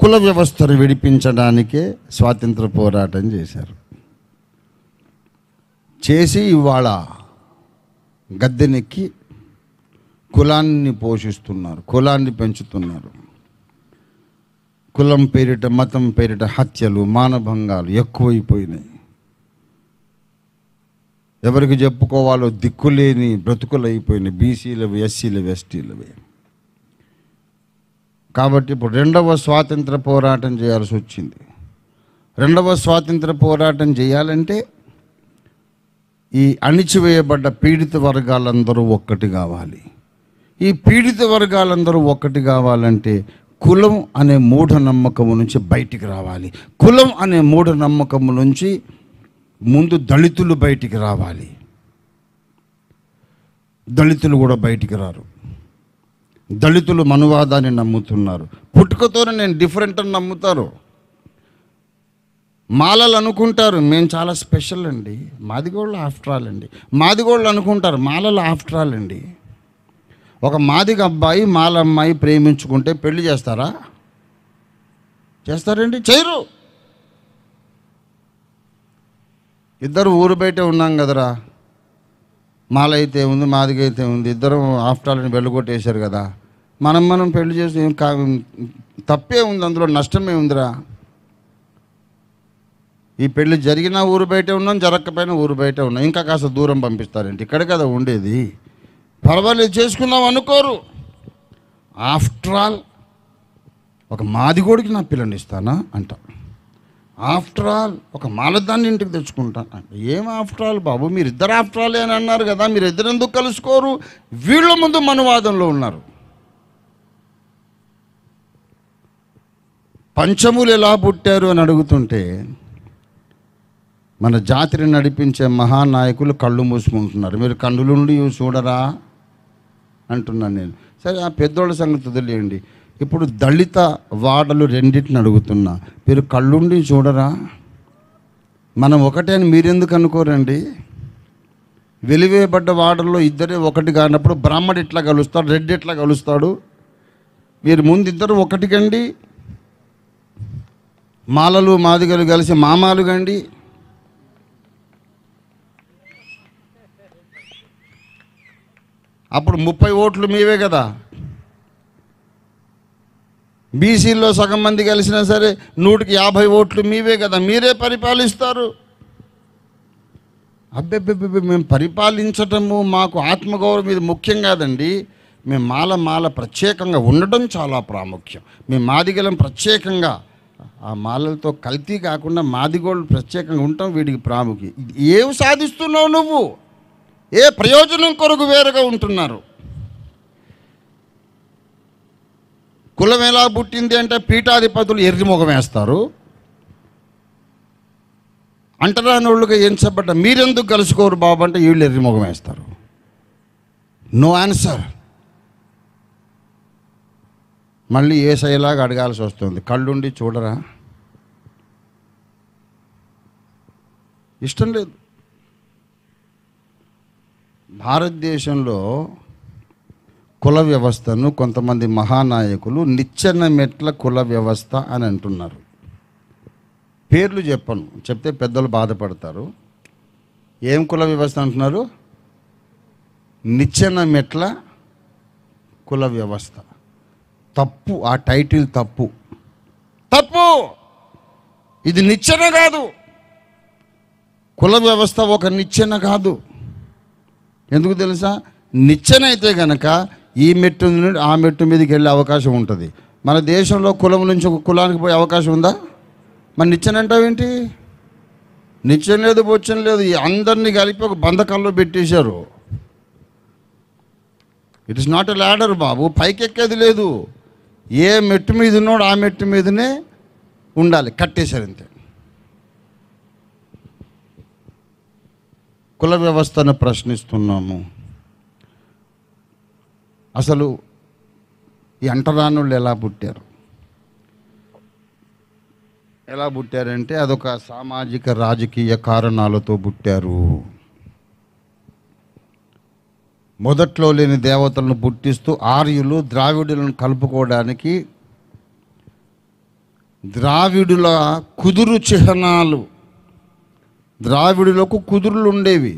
కుల వ్యవస్థను విడిపించడానికే స్వాతంత్ర పోరాటం చేశారు చేసి ఇవాళ గద్దెనెక్కి కులాన్ని పోషిస్తున్నారు కులాన్ని పెంచుతున్నారు కులం పేరిట మతం పేరిట హత్యలు మానభంగాలు ఎక్కువైపోయినాయి ఎవరికి చెప్పుకోవాలో దిక్కులేని బ్రతుకులు అయిపోయిన బీసీలవి ఎస్సీలవి ఎస్టీలవి కాబట్టి ఇప్పుడు రెండవ స్వాతంత్ర పోరాటం చేయాల్సి వచ్చింది రెండవ స్వాతంత్ర పోరాటం చేయాలంటే ఈ అణిచివేయబడ్డ పీడిత వర్గాలందరూ ఒక్కటి కావాలి ఈ పీడిత వర్గాలందరూ ఒక్కటి కావాలంటే కులం అనే మూఢ నమ్మకము నుంచి బయటికి రావాలి కులం అనే మూఢ నమ్మకము నుంచి ముందు దళితులు బయటికి రావాలి దళితులు కూడా బయటికి రారు దళితులు మనువాదాన్ని నమ్ముతున్నారు పుట్టుకతోనే నేను డిఫరెంట్ అని నమ్ముతారు మాలలు అనుకుంటారు మేము చాలా స్పెషల్ అండి మాదిగోళ్ళు ఆఫ్టర్ ఆల్ అండి మాదిగోళ్ళు అనుకుంటారు మాలలు ఆఫ్టర్ ఆల్ అండి ఒక మాదిగ అబ్బాయి మాల అమ్మాయి ప్రేమించుకుంటే పెళ్లి చేస్తారా చేస్తారండి చేయరు ఇద్దరు ఊరు బయటే ఉన్నాం కదరా మాలైతే ఉంది మాదిగైతే ఉంది ఇద్దరు ఆఫ్టాలని వెళ్ళగొట్టేశారు కదా మనం మనం పెళ్లి చేసి కా తప్పే ఉంది అందులో నష్టమే ఉందిరా ఈ పెళ్లి జరిగినా ఊరు బయటే ఉన్నాం జరగకపోయినా ఊరు బయటే ఉన్నాం ఇంకా కాస్త దూరం పంపిస్తారండి ఇక్కడ కదా ఉండేది పర్వాలేదు చేసుకుందాం అనుకోరు ఆఫ్టర్ ఆల్ ఒక మాది మాదిగోడికి నా పిల్లని ఇస్తానా అంటాం ఆఫ్టర్ ఆల్ ఒక మాలద్దాన్ని ఇంటికి తెచ్చుకుంటాను ఏం ఆఫ్టర్ ఆల్ బాబు మీరు ఇద్దరు ఆఫ్టర్ ఆల్ అని అన్నారు కదా మీరు ఇద్దరు ఎందుకు కలుసుకోరు వీళ్ళ ముందు మనువాదంలో ఉన్నారు పంచములు ఎలా పుట్టారు అని అడుగుతుంటే మన జాతిని నడిపించే మహానాయకులు కళ్ళు మూసుకుంటున్నారు మీరు కళ్ళు చూడరా అంటున్నాను నేను సరే ఆ పెద్దోళ్ళ సంగతి వదిలేయండి ఇప్పుడు దళిత వాడలు రెండింటిని అడుగుతున్నా మీరు కళ్ళుండి చూడరా మనం ఒకటే అని మీరెందుకు అనుకోరండి వెలివేయబడ్డ వాడల్లో ఇద్దరే ఒకటి కానప్పుడు బ్రాహ్మడు ఇట్లా కలుస్తాడు రెడ్డి ఇట్లా కలుస్తాడు మీరు ముందు ఇద్దరు ఒకటికండి మాలలు మాదిగలు కలిసి మామాలు కండి అప్పుడు ముప్పై ఓట్లు మీవే కదా బీసీల్లో సగం మంది కలిసినా సరే నూటికి యాభై ఓట్లు మీవే కదా మీరే పరిపాలిస్తారు అబ్బెబ్బెబ్బెబ్బె మేము పరిపాలించటము మాకు ఆత్మగౌరవం ఇది ముఖ్యం కాదండి మేము మాల మాల ప్రత్యేకంగా ఉండటం చాలా ప్రాముఖ్యం మేము మాదిగలం ప్రత్యేకంగా ఆ మాలలతో కల్తీ కాకుండా మాదిగోళ్ళు ప్రత్యేకంగా ఉంటాం వీడికి ప్రాముఖ్యం ఏం సాధిస్తున్నావు నువ్వు ఏ ప్రయోజనం కొరకు వేరుగా ఉంటున్నారు కులం ఎలా పుట్టింది అంటే పీఠాధిపతులు ఎర్రిముఖం వేస్తారు అంటరానోళ్ళుగా ఏం చెప్పట మీరెందుకు కలుసుకోరు బాబు అంటే వీళ్ళు ఎర్రిముఖం వేస్తారు నో ఆన్సర్ మళ్ళీ ఏ సైలాగా అడగాల్సి వస్తుంది కళ్ళుండి చూడరా ఇష్టం లేదు భారతదేశంలో కుల వ్యవస్థను కొంతమంది మహానాయకులు నిచ్చెన మెట్ల కుల వ్యవస్థ అని అంటున్నారు పేర్లు చెప్పను చెప్తే పెద్దలు బాధపడతారు ఏం కుల వ్యవస్థ అంటున్నారు నిచ్చెన మెట్ల కుల వ్యవస్థ తప్పు ఆ టైటిల్ తప్పు తప్పు ఇది నిచ్చెన కాదు కుల వ్యవస్థ ఒక నిచ్చెన కాదు ఎందుకు తెలుసా నిచ్చెన అయితే గనక ఈ మెట్టు నుండి ఆ మెట్టు మీదకి వెళ్ళే అవకాశం ఉంటుంది మన దేశంలో కులం నుంచి ఒక కులానికి పోయే అవకాశం ఉందా మరి నిచ్చెనంటావేంటి నిత్యం లేదు బొచ్చని లేదు అందరినీ కలిపి ఒక బంధకంలో పెట్టేశారు it is not a ladder బాబు పైకి ఎక్కేది లేదు ఏ మెట్టు మీద ఉన్నాడు ఆ మెట్టు మీదనే ఉండాలి కట్టేశారు అంతే కుల వ్యవస్థను ప్రశ్నిస్తున్నాము అసలు ఈ ఎలా పుట్టారు ఎలా పుట్టారంటే అదొక సామాజిక రాజకీయ కారణాలతో పుట్టారు మొదట్లో లేని దేవతలను పుట్టిస్తూ ఆర్యులు ద్రావిడులను కలుపుకోవడానికి ద్రావిడుల కుదురు చిహ్నాలు ద్రావిడులకు కుదురులు ఉండేవి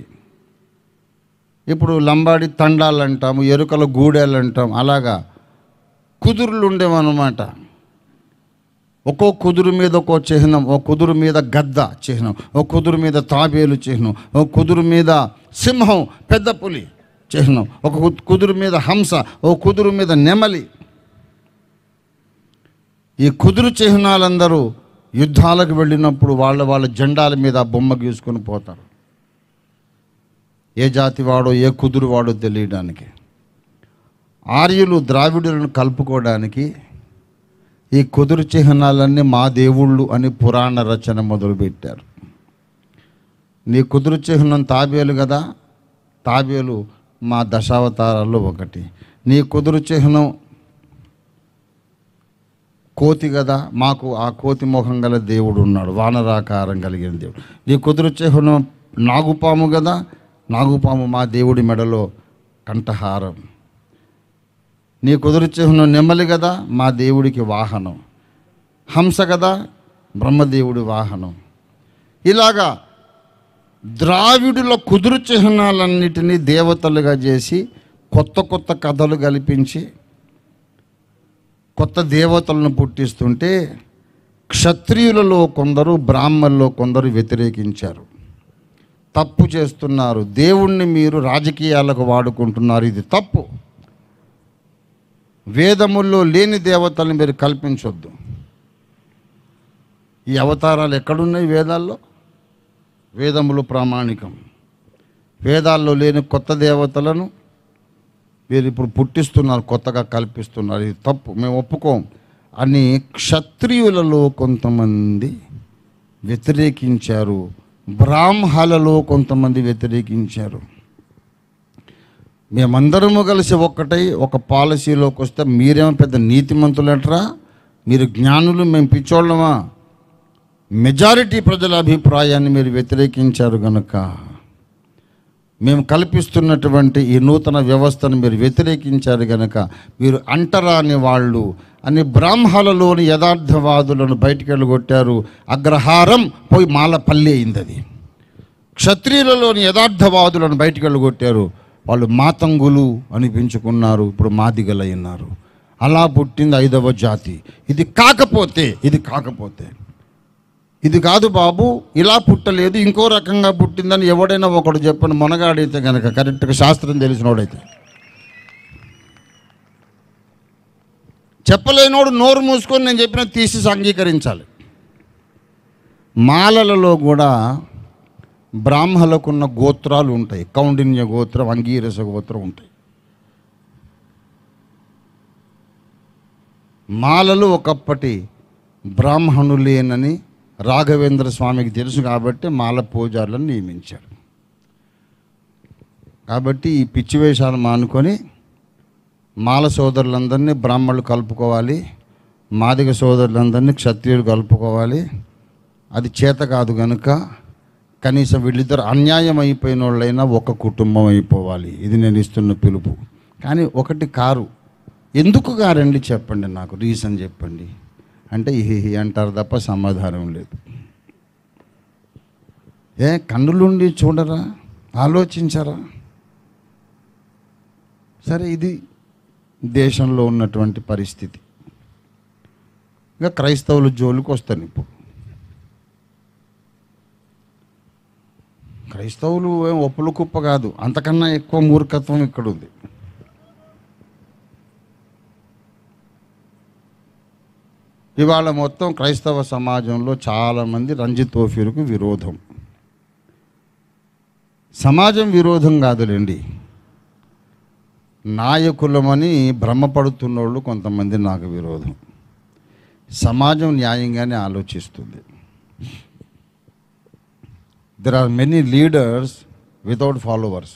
ఇప్పుడు లంబాడి తండాలు అంటాము ఎరుకల గూడేలు అంటాం అలాగా కుదురులు ఉండేవన్నమాట ఒక్కో కుదురు మీద ఒక్కో చిహ్నం ఓ కుదురు మీద గద్ద చిహ్నం ఓ కుదురు మీద తాబేలు చిహ్నం ఓ కుదురు మీద సింహం పెద్ద పులి చిహ్నం ఒక కుదురు మీద హంస ఓ కుదురు మీద నెమలి ఈ కుదురు చిహ్నాలందరూ యుద్ధాలకు వెళ్ళినప్పుడు వాళ్ళ వాళ్ళ జెండాల మీద బొమ్మ గీసుకొని పోతారు ఏ జాతి వాడో ఏ కుదురు వాడో తెలియడానికి ఆర్యులు ద్రావిడులను కలుపుకోవడానికి ఈ కుదురు చిహ్నాలన్నీ మా దేవుళ్ళు అని పురాణ రచన మొదలుపెట్టారు నీ కుదురు చిహ్నం తాబేలు కదా తాబేలు మా దశావతారాల్లో ఒకటి నీ కుదురు చిహ్నం కోతి కదా మాకు ఆ కోతి మొహం గల దేవుడు ఉన్నాడు వానరాకారం కలిగిన దేవుడు నీ కుదురు చిహ్నం నాగుపాము కదా నాగుపాము మా దేవుడి మెడలో కంఠహారం నీ కుదురు చిహ్నం నెమ్మలి కదా మా దేవుడికి వాహనం హంస కదా బ్రహ్మదేవుడి వాహనం ఇలాగా ద్రావిడుల కుదురు చిహ్నాలన్నిటినీ దేవతలుగా చేసి కొత్త కొత్త కథలు కల్పించి కొత్త దేవతలను పుట్టిస్తుంటే క్షత్రియులలో కొందరు బ్రాహ్మణుల్లో కొందరు వ్యతిరేకించారు తప్పు చేస్తున్నారు దేవుణ్ణి మీరు రాజకీయాలకు వాడుకుంటున్నారు ఇది తప్పు వేదముల్లో లేని దేవతలను మీరు కల్పించొద్దు ఈ అవతారాలు ఎక్కడున్నాయి వేదాల్లో వేదములు ప్రామాణికం వేదాల్లో లేని కొత్త దేవతలను మీరు ఇప్పుడు పుట్టిస్తున్నారు కొత్తగా కల్పిస్తున్నారు ఇది తప్పు మేము ఒప్పుకోం అని క్షత్రియులలో కొంతమంది వ్యతిరేకించారు బ్రాహ్మలలో కొంతమంది వ్యతిరేకించారు మేమందరము కలిసి ఒక్కటై ఒక పాలసీలోకి వస్తే మీరేమో పెద్ద నీతిమంతులట్రా మీరు జ్ఞానులు మేము పిచ్చోళ్ళమా మెజారిటీ ప్రజల అభిప్రాయాన్ని మీరు వ్యతిరేకించారు కనుక మేము కల్పిస్తున్నటువంటి ఈ నూతన వ్యవస్థను మీరు వ్యతిరేకించారు కనుక మీరు అంటరాని వాళ్ళు అని బ్రాహ్మలలోని యథార్థవాదులను బయటికి వెళ్ళగొట్టారు అగ్రహారం పోయి మాలపల్లి అయింది అది క్షత్రియులలోని యథార్థవాదులను బయటికి వెళ్ళగొట్టారు వాళ్ళు మాతంగులు అనిపించుకున్నారు ఇప్పుడు మాదిగలయ్యన్నారు అలా పుట్టింది ఐదవ జాతి ఇది కాకపోతే ఇది కాకపోతే ఇది కాదు బాబు ఇలా పుట్టలేదు ఇంకో రకంగా పుట్టిందని ఎవడైనా ఒకడు చెప్పిన మొనగాడైతే కనుక కరెక్ట్గా శాస్త్రం తెలిసినోడైతే చెప్పలేనోడు నోరు మూసుకొని నేను చెప్పిన తీసి అంగీకరించాలి మాలలలో కూడా బ్రాహ్మణులకున్న గోత్రాలు ఉంటాయి కౌండిన్య గోత్రం అంగీరస గోత్రం ఉంటాయి మాలలు ఒకప్పటి బ్రాహ్మణులేనని రాఘవేంద్ర స్వామికి తెలుసు కాబట్టి మాల పూజారులను నియమించాడు కాబట్టి ఈ పిచ్చి వేషాలు మానుకొని మాల సోదరులందరినీ బ్రాహ్మణులు కలుపుకోవాలి మాదిగ సోదరులందరినీ క్షత్రియులు కలుపుకోవాలి అది చేత కాదు కనుక కనీసం వీళ్ళిద్దరు అన్యాయం అయిపోయిన వాళ్ళైనా ఒక కుటుంబం అయిపోవాలి ఇది నేను ఇస్తున్న పిలుపు కానీ ఒకటి కారు ఎందుకు కారండి చెప్పండి నాకు రీజన్ చెప్పండి అంటే హి అంటారు తప్ప సమాధానం లేదు ఏ కన్నులుండి చూడరా ఆలోచించరా సరే ఇది దేశంలో ఉన్నటువంటి పరిస్థితి ఇంకా క్రైస్తవులు జోలికి వస్తాను ఇప్పుడు క్రైస్తవులు ఏం ఒప్పులు కుప్ప కాదు అంతకన్నా ఎక్కువ మూర్ఖత్వం ఇక్కడ ఉంది ఇవాళ మొత్తం క్రైస్తవ సమాజంలో చాలామంది రంజిత్ ఓఫీర్కు విరోధం సమాజం విరోధం కాదులేండి నాయకులమని భ్రమపడుతున్న వాళ్ళు కొంతమంది నాకు విరోధం సమాజం న్యాయంగానే ఆలోచిస్తుంది there are many leaders without followers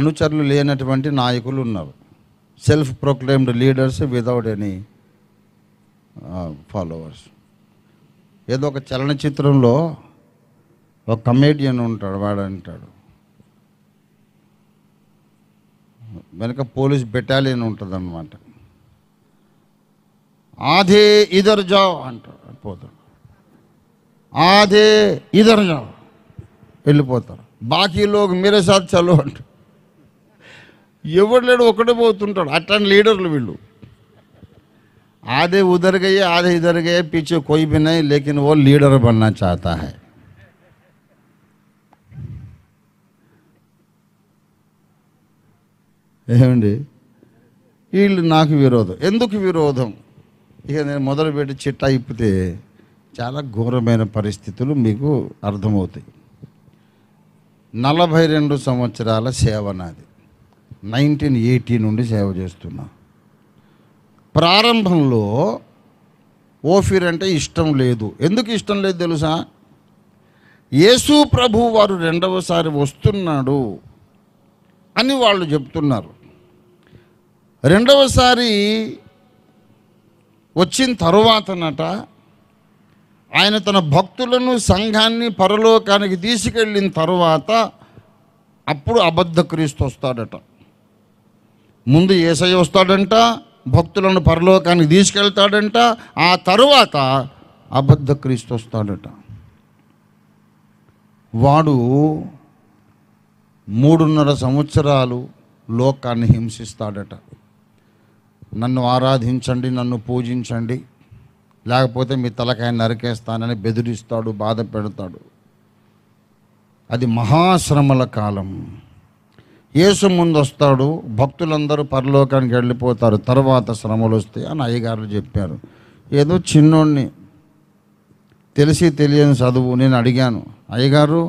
అనుచరులు లేనటువంటి నాయకులు ఉన్నారు self proclaimed leaders without any followers ఏదో ఒక చలనచిత్రంలో ఒక కమేడియన్ ఉంటాడు వాడంటాడు వెనక పోలీస్ బెటాలియన్ ఉంటుంది అనమాట ఆధే ఇదర్ జావ్ అంటాడు పోతాడు ఆధే ఇదర్ జావ్ వెళ్ళిపోతారు బాకీ లోకి మీరే సాధ్ చలో అంటారు ఎవడు లేడు ఒక్కడే పోతుంటాడు అట్లాంటి లీడర్లు వీళ్ళు ఆదే ఉదరిగయ్యే ఆదే ఇదరిగయ్యే పిచ్చి गए पीछे ఓ లీడర్ नहीं लेकिन वो ఏమండి వీళ్ళు నాకు విరోధం ఎందుకు విరోధం ఇక నేను మొదలుపెట్టి చిట్ట ఇప్పితే చాలా ఘోరమైన పరిస్థితులు మీకు అర్థమవుతాయి నలభై రెండు సంవత్సరాల సేవ నాది నైన్టీన్ ఎయిటీ నుండి సేవ చేస్తున్నా ప్రారంభంలో ఓఫీర్ అంటే ఇష్టం లేదు ఎందుకు ఇష్టం లేదు తెలుసా యేసు ప్రభు వారు రెండవసారి వస్తున్నాడు అని వాళ్ళు చెప్తున్నారు రెండవసారి వచ్చిన తరువాతనట ఆయన తన భక్తులను సంఘాన్ని పరలోకానికి తీసుకెళ్ళిన తర్వాత అప్పుడు అబద్ధ క్రీస్తు వస్తాడట ముందు ఏసై వస్తాడంట భక్తులను పరలోకానికి తీసుకెళ్తాడంట ఆ తరువాత అబద్ధ క్రీస్తు వస్తాడట వాడు మూడున్నర సంవత్సరాలు లోకాన్ని హింసిస్తాడట నన్ను ఆరాధించండి నన్ను పూజించండి లేకపోతే మీ తలకాయ నరికేస్తానని బెదిరిస్తాడు బాధ పెడతాడు అది మహాశ్రమల కాలం యేసు ముందు వస్తాడు భక్తులందరూ పరలోకానికి వెళ్ళిపోతారు తర్వాత శ్రమలు వస్తాయి అని అయ్యగారులు చెప్పారు ఏదో చిన్నోడిని తెలిసి తెలియని చదువు నేను అడిగాను అయ్యగారు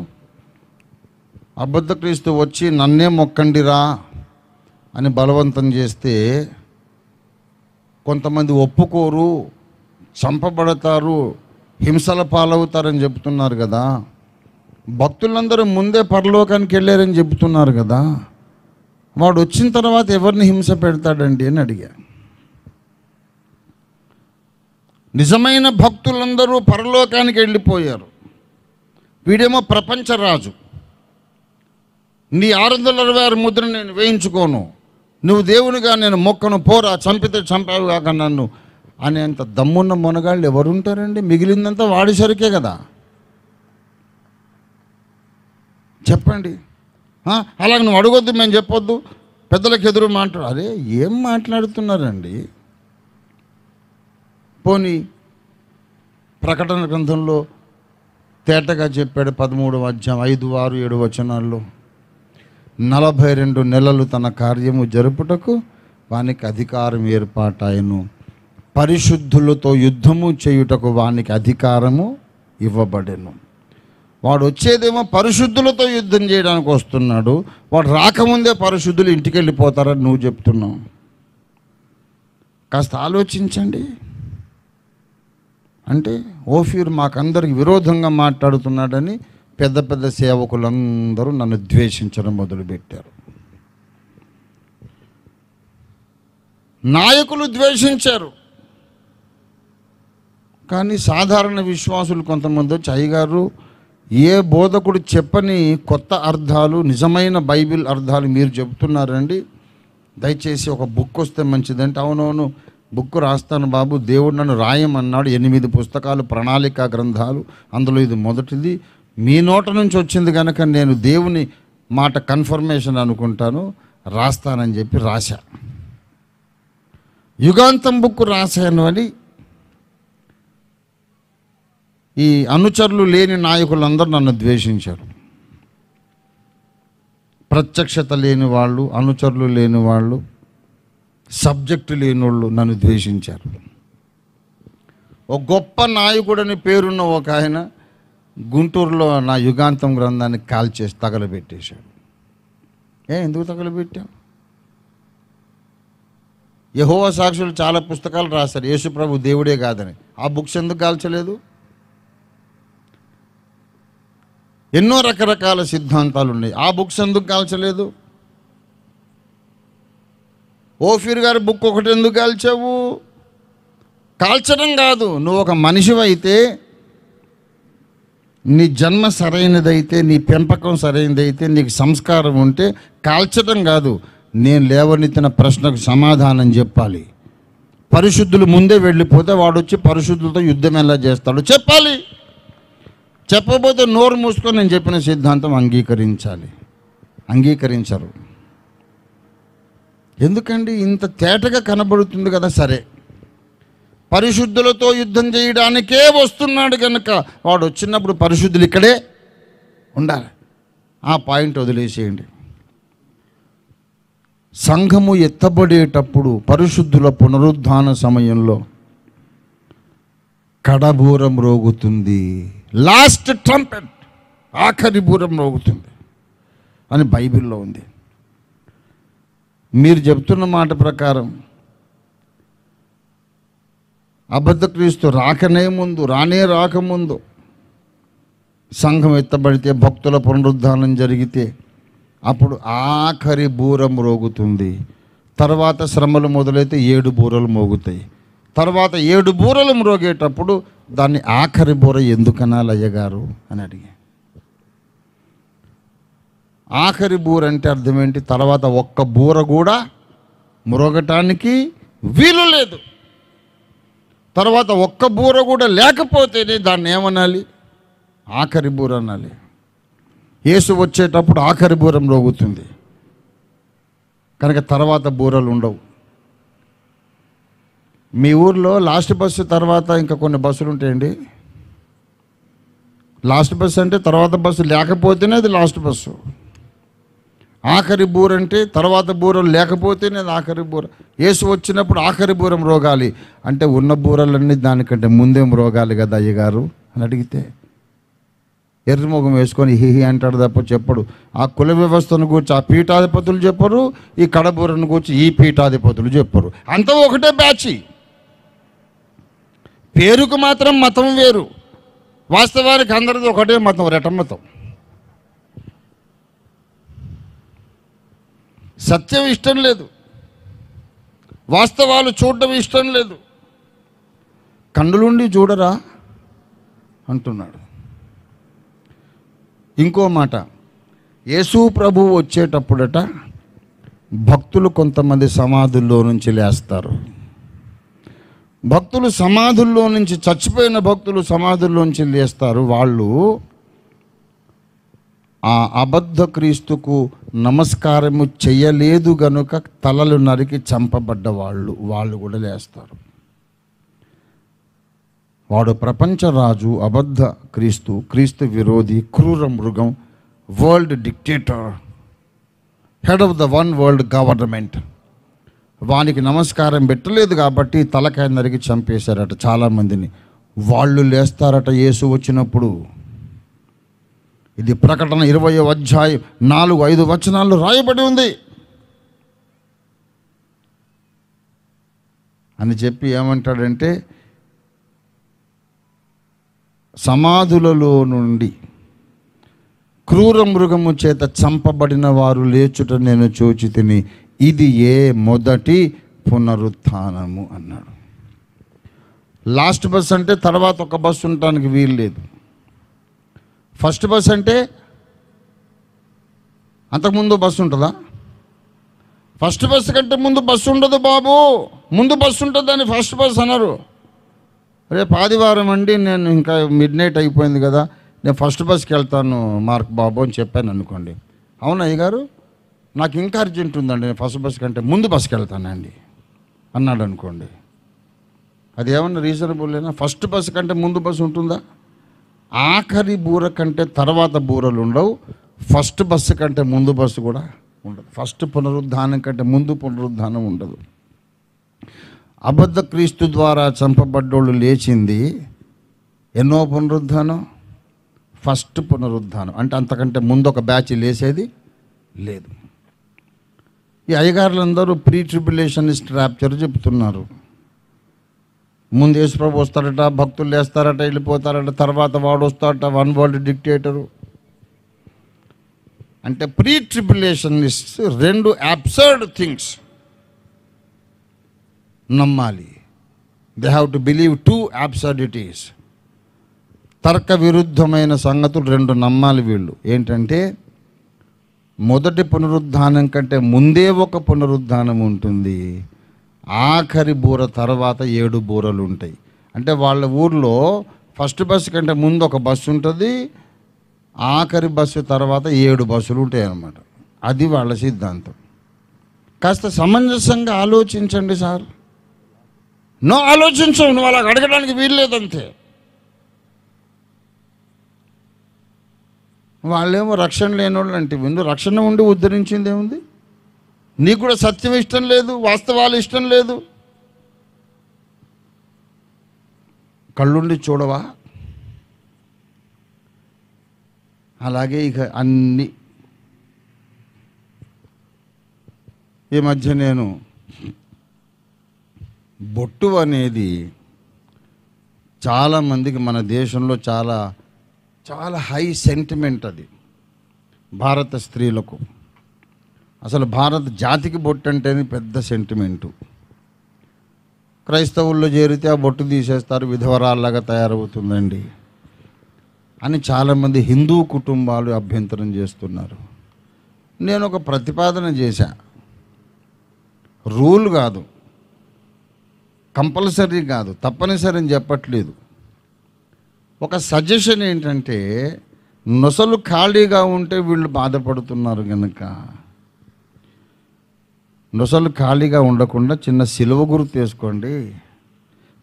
అబద్ధ క్రీస్తు వచ్చి నన్నే మొక్కండిరా అని బలవంతం చేస్తే కొంతమంది ఒప్పుకోరు చంపబడతారు హింసల పాలవుతారని చెబుతున్నారు కదా భక్తులందరూ ముందే పరలోకానికి వెళ్ళారని చెబుతున్నారు కదా వాడు వచ్చిన తర్వాత ఎవరిని హింస పెడతాడండి అని అడిగా నిజమైన భక్తులందరూ పరలోకానికి వెళ్ళిపోయారు వీడేమో ప్రపంచరాజు నీ ఆరు వందల అరవై ఆరు ముద్ర నేను వేయించుకోను నువ్వు దేవునిగా నేను మొక్కను పోరా చంపితే చంపావు కాక నన్ను అంత దమ్మున్న మునగాళ్ళు ఎవరుంటారండి మిగిలిందంతా వాడి సరికే కదా చెప్పండి అలాగ నువ్వు అడగొద్దు మేము చెప్పొద్దు పెద్దలకు ఎదురు మాట్లాడు అరే ఏం మాట్లాడుతున్నారండి పోనీ ప్రకటన గ్రంథంలో తేటగా చెప్పాడు పదమూడు వచ్చాం ఐదు ఆరు ఏడు వచనాల్లో నలభై రెండు నెలలు తన కార్యము జరుపుటకు వానికి అధికారం ఏర్పాటాయను పరిశుద్ధులతో యుద్ధము చేయుటకు వానికి అధికారము ఇవ్వబడెను వాడు వచ్చేదేమో పరిశుద్ధులతో యుద్ధం చేయడానికి వస్తున్నాడు వాడు రాకముందే పరిశుద్ధులు ఇంటికి వెళ్ళిపోతారని నువ్వు చెప్తున్నావు కాస్త ఆలోచించండి అంటే ఓఫీర్ మాకందరికి విరోధంగా మాట్లాడుతున్నాడని పెద్ద పెద్ద సేవకులందరూ నన్ను ద్వేషించడం మొదలుపెట్టారు నాయకులు ద్వేషించారు కానీ సాధారణ విశ్వాసులు కొంతమంది వచ్చి అయ్యగారు ఏ బోధకుడు చెప్పని కొత్త అర్థాలు నిజమైన బైబిల్ అర్థాలు మీరు చెబుతున్నారండి దయచేసి ఒక బుక్ వస్తే అంటే అవునవును బుక్ రాస్తాను బాబు దేవుడు నన్ను రాయమన్నాడు ఎనిమిది పుస్తకాలు ప్రణాళిక గ్రంథాలు అందులో ఇది మొదటిది మీ నోట నుంచి వచ్చింది కనుక నేను దేవుని మాట కన్ఫర్మేషన్ అనుకుంటాను రాస్తానని చెప్పి రాశా యుగాంతం బుక్ రాశాను అని ఈ అనుచరులు లేని నాయకులందరూ నన్ను ద్వేషించారు ప్రత్యక్షత లేని వాళ్ళు అనుచరులు లేని వాళ్ళు సబ్జెక్టు లేని వాళ్ళు నన్ను ద్వేషించారు ఒక గొప్ప నాయకుడని పేరున్న ఒక ఆయన గుంటూరులో నా యుగాంతం గ్రంథాన్ని చేసి తగలబెట్టేశాడు ఏ ఎందుకు తగలబెట్టాం యహోవ సాక్షులు చాలా పుస్తకాలు రాశారు యేసుప్రభు దేవుడే కాదని ఆ బుక్స్ ఎందుకు కాల్చలేదు ఎన్నో రకరకాల సిద్ధాంతాలు ఉన్నాయి ఆ బుక్స్ ఎందుకు కాల్చలేదు ఓఫీర్ గారి బుక్ ఒకటి ఎందుకు కాల్చావు కాల్చడం కాదు నువ్వు ఒక మనిషివైతే నీ జన్మ సరైనదైతే నీ పెంపకం సరైనదైతే నీకు సంస్కారం ఉంటే కాల్చడం కాదు నేను లేవనెత్తిన ప్రశ్నకు సమాధానం చెప్పాలి పరిశుద్ధులు ముందే వెళ్ళిపోతే వాడు వచ్చి పరిశుద్ధులతో యుద్ధం ఎలా చేస్తాడు చెప్పాలి చెప్పబోతే నోరు మూసుకొని నేను చెప్పిన సిద్ధాంతం అంగీకరించాలి అంగీకరించరు ఎందుకండి ఇంత తేటగా కనబడుతుంది కదా సరే పరిశుద్ధులతో యుద్ధం చేయడానికే వస్తున్నాడు కనుక వాడు వచ్చినప్పుడు పరిశుద్ధులు ఇక్కడే ఉండాలి ఆ పాయింట్ వదిలేసేయండి సంఘము ఎత్తబడేటప్పుడు పరిశుద్ధుల పునరుద్ధాన సమయంలో కడబూరం రోగుతుంది లాస్ట్ ట్రంపెట్ ఆఖరి బూరం నోగుతుంది అని బైబిల్లో ఉంది మీరు చెప్తున్న మాట ప్రకారం అబద్ధ క్రీస్తు రాకనే ముందు రానే రాకముందు సంఘం ఎత్తబడితే భక్తుల పునరుద్ధానం జరిగితే అప్పుడు ఆఖరి బూరం రోగుతుంది తర్వాత శ్రమలు మొదలైతే ఏడు బూరలు మోగుతాయి తర్వాత ఏడు బూరలు మ్రోగేటప్పుడు దాన్ని ఆఖరి బోర ఎందుకనాలి అయ్యగారు అని అడిగా ఆఖరి బూర అంటే అర్థం ఏంటి తర్వాత ఒక్క బూర కూడా మురగటానికి వీలు లేదు తర్వాత ఒక్క బూర కూడా లేకపోతేనే దాన్ని ఏమనాలి ఆఖరి బూర అనాలి యేసు వచ్చేటప్పుడు ఆఖరి బూరం రోగుతుంది కనుక తర్వాత బూరలు ఉండవు మీ ఊర్లో లాస్ట్ బస్సు తర్వాత ఇంకా కొన్ని బస్సులు ఉంటాయండి లాస్ట్ బస్సు అంటే తర్వాత బస్సు లేకపోతేనే అది లాస్ట్ బస్సు ఆఖరి బూర అంటే తర్వాత బూరం లేకపోతేనే ఆఖరి బూర యేసు వచ్చినప్పుడు ఆఖరి బూరం రోగాలి అంటే ఉన్న బూరలన్నీ దానికంటే ముందేం రోగాలి కదా అయ్యగారు అని అడిగితే ఎర్రముఖం వేసుకొని హిహి అంటాడు తప్ప చెప్పడు ఆ కుల వ్యవస్థను కూర్చి ఆ పీఠాధిపతులు చెప్పరు ఈ కడబూరను కూర్చి ఈ పీఠాధిపతులు చెప్పరు అంత ఒకటే బ్యాచి పేరుకు మాత్రం మతం వేరు వాస్తవానికి అందరిది ఒకటే మతం రెటమతం సత్యం ఇష్టం లేదు వాస్తవాలు చూడడం ఇష్టం లేదు కండులుండి చూడరా అంటున్నాడు ఇంకో మాట యేసు ప్రభు వచ్చేటప్పుడట భక్తులు కొంతమంది సమాధుల్లో నుంచి లేస్తారు భక్తులు సమాధుల్లో నుంచి చచ్చిపోయిన భక్తులు సమాధుల్లోంచి లేస్తారు వాళ్ళు ఆ అబద్ధ క్రీస్తుకు నమస్కారము చేయలేదు గనుక తలలు నరికి చంపబడ్డ వాళ్ళు వాళ్ళు కూడా లేస్తారు వాడు ప్రపంచరాజు అబద్ధ క్రీస్తు క్రీస్తు విరోధి క్రూర మృగం world dictator head of the one world government వానికి నమస్కారం పెట్టలేదు కాబట్టి తలకాయ నరికి చంపేశారట చాలామందిని వాళ్ళు లేస్తారట యేసు వచ్చినప్పుడు ఇది ప్రకటన ఇరవై అధ్యాయం నాలుగు ఐదు వచనాలు రాయబడి ఉంది అని చెప్పి ఏమంటాడంటే సమాధులలో నుండి క్రూర మృగము చేత చంపబడిన వారు లేచుట నేను చూచి తిని ఇది ఏ మొదటి పునరుత్నము అన్నాడు లాస్ట్ బస్ అంటే తర్వాత ఒక బస్ ఉండటానికి వీలు లేదు ఫస్ట్ బస్ అంటే అంతకుముందు బస్సు ఉంటుందా ఫస్ట్ బస్సు కంటే ముందు బస్సు ఉండదు బాబు ముందు బస్సు ఉంటుందని ఫస్ట్ బస్ అన్నారు రేపు ఆదివారం అండి నేను ఇంకా మిడ్ నైట్ అయిపోయింది కదా నేను ఫస్ట్ బస్కి వెళ్తాను మార్క్ బాబు అని చెప్పాను అనుకోండి అవునా అయ్య గారు నాకు ఇంకా అర్జెంట్ ఉందండి నేను ఫస్ట్ బస్ కంటే ముందు బస్కి వెళ్తానండి అన్నాడు అనుకోండి అది ఏమన్నా రీజనబుల్ అయినా ఫస్ట్ బస్సు కంటే ముందు బస్సు ఉంటుందా ఆఖరి బూర కంటే తర్వాత బూరలు ఉండవు ఫస్ట్ బస్సు కంటే ముందు బస్సు కూడా ఉండదు ఫస్ట్ పునరుద్ధానం కంటే ముందు పునరుద్ధానం ఉండదు అబద్ధ క్రీస్తు ద్వారా చంపబడ్డోళ్ళు లేచింది ఎన్నో పునరుద్ధానం ఫస్ట్ పునరుద్ధానం అంటే అంతకంటే ముందు ఒక బ్యాచ్ లేసేది లేదు ఈ అయ్యగారులందరూ ప్రీ ట్రిబులేషనిస్ట్ ర్యాప్చర్ చెప్తున్నారు ముందు యేసుప్రభు వస్తారట భక్తులు లేస్తారట వెళ్ళిపోతారట తర్వాత వాడు వస్తారట వన్ వరల్డ్ డిక్టేటరు అంటే ప్రీ ట్రిబులేషనిస్ట్ రెండు అబ్సర్డ్ థింగ్స్ నమ్మాలి they have to believe two absurdities తర్క విరుద్ధమైన సంగతులు రెండు నమ్మాలి వీళ్ళు ఏంటంటే మొదటి పునరుద్ధానం కంటే ముందే ఒక పునరుద్ధానం ఉంటుంది ఆఖరి బూర తర్వాత ఏడు బూరలు ఉంటాయి అంటే వాళ్ళ ఊర్లో ఫస్ట్ బస్సు కంటే ముందు ఒక బస్సు ఉంటుంది ఆఖరి బస్సు తర్వాత ఏడు బస్సులు ఉంటాయి అన్నమాట అది వాళ్ళ సిద్ధాంతం కాస్త సమంజసంగా ఆలోచించండి సార్ నువ్వు ఆలోచించవు నువ్వు అలా అడగడానికి వీల్లేదంతే వాళ్ళేమో రక్షణ లేని వాళ్ళు అంటే ముందు రక్షణ ఉండి ఉద్ధరించింది ఏముంది నీకు కూడా సత్యం ఇష్టం లేదు వాస్తవాలు ఇష్టం లేదు కళ్ళుండి చూడవా అలాగే ఇక అన్ని ఈ మధ్య నేను బొట్టు అనేది చాలామందికి మన దేశంలో చాలా చాలా హై సెంటిమెంట్ అది భారత స్త్రీలకు అసలు భారత జాతికి బొట్టు అంటేనే పెద్ద సెంటిమెంటు క్రైస్తవుల్లో చేరితే ఆ బొట్టు తీసేస్తారు విధవరాల్లాగా తయారవుతుందండి అని చాలామంది హిందూ కుటుంబాలు అభ్యంతరం చేస్తున్నారు నేను ఒక ప్రతిపాదన చేశా రూల్ కాదు కంపల్సరీ కాదు తప్పనిసరి అని చెప్పట్లేదు ఒక సజెషన్ ఏంటంటే నొసలు ఖాళీగా ఉంటే వీళ్ళు బాధపడుతున్నారు కనుక నొసలు ఖాళీగా ఉండకుండా చిన్న సిలువ గుర్తు వేసుకోండి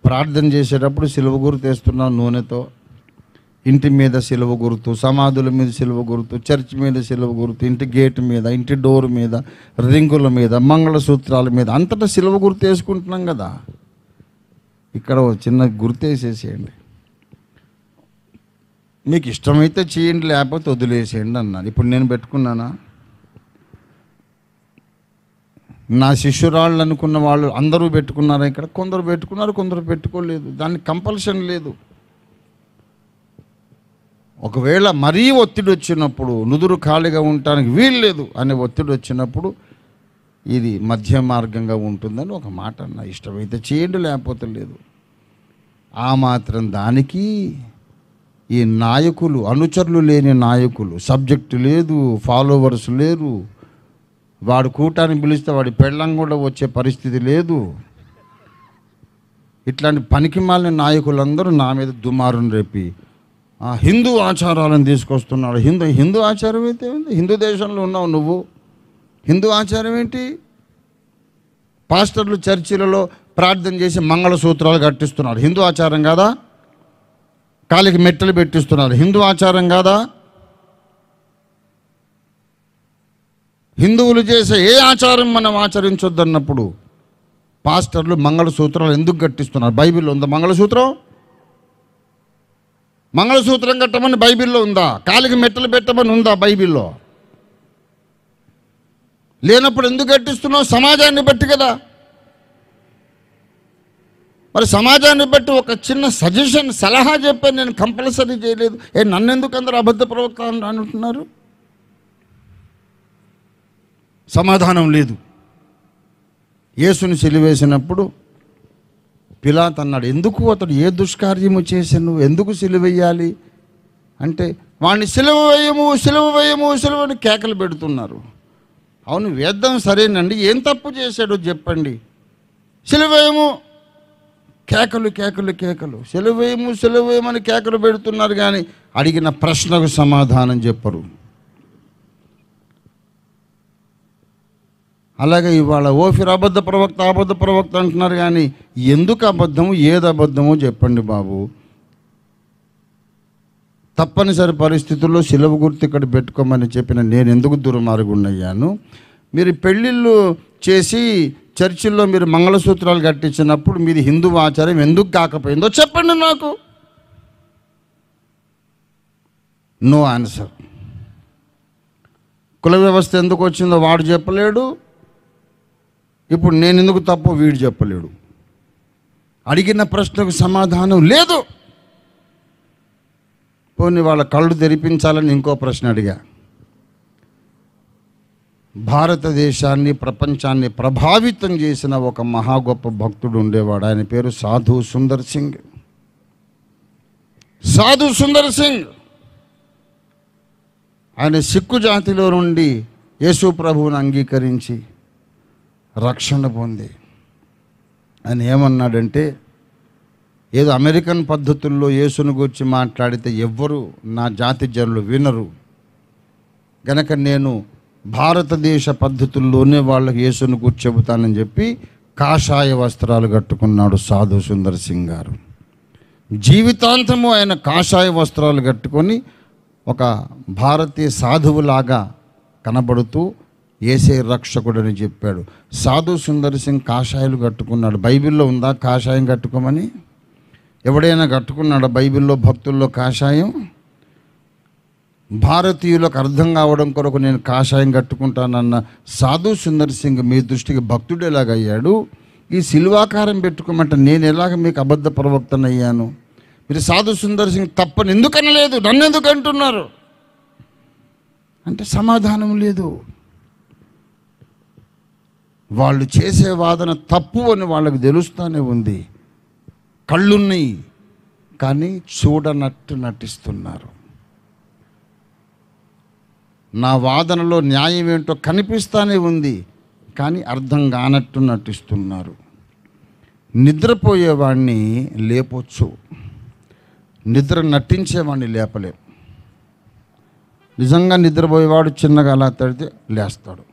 ప్రార్థన చేసేటప్పుడు సిలువ గుర్తు తీస్తున్నాం నూనెతో ఇంటి మీద సిలువ గుర్తు సమాధుల మీద సిలువ గుర్తు చర్చ్ మీద సిలువ గుర్తు ఇంటి గేట్ మీద ఇంటి డోర్ మీద రింగుల మీద మంగళసూత్రాల మీద అంతటా సిలువ గుర్తు వేసుకుంటున్నాం కదా ఇక్కడ చిన్న గుర్తు వేసేసేయండి మీకు ఇష్టమైతే చేయండి లేకపోతే వదిలేసేయండి అన్నాను ఇప్పుడు నేను పెట్టుకున్నానా నా శిష్యురాళ్ళు అనుకున్న వాళ్ళు అందరూ పెట్టుకున్నారు ఇక్కడ కొందరు పెట్టుకున్నారు కొందరు పెట్టుకోలేదు దానికి కంపల్షన్ లేదు ఒకవేళ మరీ ఒత్తిడి వచ్చినప్పుడు నుదురు ఖాళీగా ఉండటానికి వీల్లేదు అనే ఒత్తిడి వచ్చినప్పుడు ఇది మధ్య మార్గంగా ఉంటుందని ఒక మాట అన్న ఇష్టమైతే చేయండి లేకపోతే లేదు ఆ మాత్రం దానికి ఈ నాయకులు అనుచరులు లేని నాయకులు సబ్జెక్టు లేదు ఫాలోవర్స్ లేరు వాడు కూటాన్ని పిలిస్తే వాడి పెళ్ళం కూడా వచ్చే పరిస్థితి లేదు ఇట్లాంటి పనికి మాలిన నాయకులందరూ నా మీద దుమారం రేపి ఆ హిందూ ఆచారాలను తీసుకొస్తున్నాడు హిందూ హిందూ ఆచారం అయితే హిందూ దేశంలో ఉన్నావు నువ్వు హిందూ ఆచారం ఏంటి పాస్టర్లు చర్చిలలో ప్రార్థన చేసి మంగళసూత్రాలు కట్టిస్తున్నారు హిందూ ఆచారం కదా కాలికి మెట్టలు పెట్టిస్తున్నారు హిందూ ఆచారం కాదా హిందువులు చేసే ఏ ఆచారం మనం ఆచరించొద్దన్నప్పుడు పాస్టర్లు మంగళసూత్రాలు ఎందుకు కట్టిస్తున్నారు బైబిల్లో ఉందా మంగళసూత్రం మంగళసూత్రం కట్టమని బైబిల్లో ఉందా కాలికి మెట్టలు పెట్టమని ఉందా బైబిల్లో లేనప్పుడు ఎందుకు కట్టిస్తున్నావు సమాజాన్ని బట్టి కదా మరి సమాజాన్ని బట్టి ఒక చిన్న సజెషన్ సలహా చెప్పాను నేను కంపల్సరీ చేయలేదు ఏ నన్నెందుకు అందరు అబద్ధ ప్రవక్త అని అంటున్నారు సమాధానం లేదు యేసుని సిలివేసినప్పుడు పిలాత్ అన్నాడు ఎందుకు అతడు ఏ దుష్కార్యము చేశాను ఎందుకు సెలివేయాలి అంటే వాడిని సెలవు వేయము సెలవు వేయము సెలవు అని కేకలు పెడుతున్నారు అవును వేద్దాం సరేనండి ఏం తప్పు చేశాడో చెప్పండి సిలువ వేయము కేకలు కేకలు కేకలు సెలవేయము సెలవేయమని కేకలు పెడుతున్నారు కానీ అడిగిన ప్రశ్నకు సమాధానం చెప్పరు అలాగే ఇవాళ ఓఫిర్ అబద్ధ ప్రవక్త అబద్ధ ప్రవక్త అంటున్నారు కానీ ఎందుకు అబద్ధము ఏది అబద్ధమో చెప్పండి బాబు తప్పనిసరి పరిస్థితుల్లో సెలవు గుర్తు ఇక్కడ పెట్టుకోమని చెప్పిన నేను ఎందుకు దుర్మార్గుండయ్యాను మీరు పెళ్ళిళ్ళు చేసి చర్చిల్లో మీరు మంగళసూత్రాలు కట్టించినప్పుడు మీరు హిందూ ఆచారం ఎందుకు కాకపోయిందో చెప్పండి నాకు నో ఆన్సర్ కుల వ్యవస్థ ఎందుకు వచ్చిందో వాడు చెప్పలేడు ఇప్పుడు నేను ఎందుకు తప్పు వీడు చెప్పలేడు అడిగిన ప్రశ్నకు సమాధానం లేదు పోనీ వాళ్ళ కళ్ళు తెరిపించాలని ఇంకో ప్రశ్న అడిగా భారతదేశాన్ని ప్రపంచాన్ని ప్రభావితం చేసిన ఒక మహా గొప్ప భక్తుడు ఉండేవాడు ఆయన పేరు సాధు సుందర్ సింగ్ సాధు సుందర్ సింగ్ ఆయన సిక్కు జాతిలో నుండి యేసు ప్రభువును అంగీకరించి రక్షణ పొంది ఆయన ఏమన్నాడంటే ఏదో అమెరికన్ పద్ధతుల్లో యేసును గురించి మాట్లాడితే ఎవ్వరు నా జాతి జనులు వినరు గనక నేను భారతదేశ పద్ధతుల్లోనే వాళ్ళకి యేసును గురించి చెబుతానని చెప్పి కాషాయ వస్త్రాలు కట్టుకున్నాడు సాధు సుందర్ సింగ్ గారు జీవితాంతము ఆయన కాషాయ వస్త్రాలు కట్టుకొని ఒక భారతీయ సాధువులాగా కనబడుతూ ఏసే రక్షకుడని చెప్పాడు సాధు సుందర్ సింగ్ కాషాయాలు కట్టుకున్నాడు బైబిల్లో ఉందా కాషాయం కట్టుకోమని ఎవడైనా కట్టుకున్నాడా బైబిల్లో భక్తుల్లో కాషాయం భారతీయులకు అర్థం కావడం కొరకు నేను కాషాయం కట్టుకుంటానన్న సాధు సుందర్ సింగ్ మీ దృష్టికి భక్తుడు ఎలాగయ్యాడు ఈ శిల్వాకారం పెట్టుకోమంటే నేను ఎలాగ మీకు అబద్ధ ప్రవక్తను అయ్యాను మీరు సాధు సుందర్ సింగ్ తప్పని ఎందుకనలేదు నన్ను ఎందుకు అంటున్నారు అంటే సమాధానం లేదు వాళ్ళు చేసే వాదన తప్పు అని వాళ్ళకు తెలుస్తూనే ఉంది కళ్ళున్నాయి కానీ చూడనట్టు నటిస్తున్నారు నా వాదనలో న్యాయం ఏంటో కనిపిస్తానే ఉంది కానీ అర్థం కానట్టు నటిస్తున్నారు నిద్రపోయేవాడిని లేపొచ్చు నిద్ర నటించేవాడిని లేపలేం నిజంగా నిద్రపోయేవాడు చిన్నగా అలా తడితే లేస్తాడు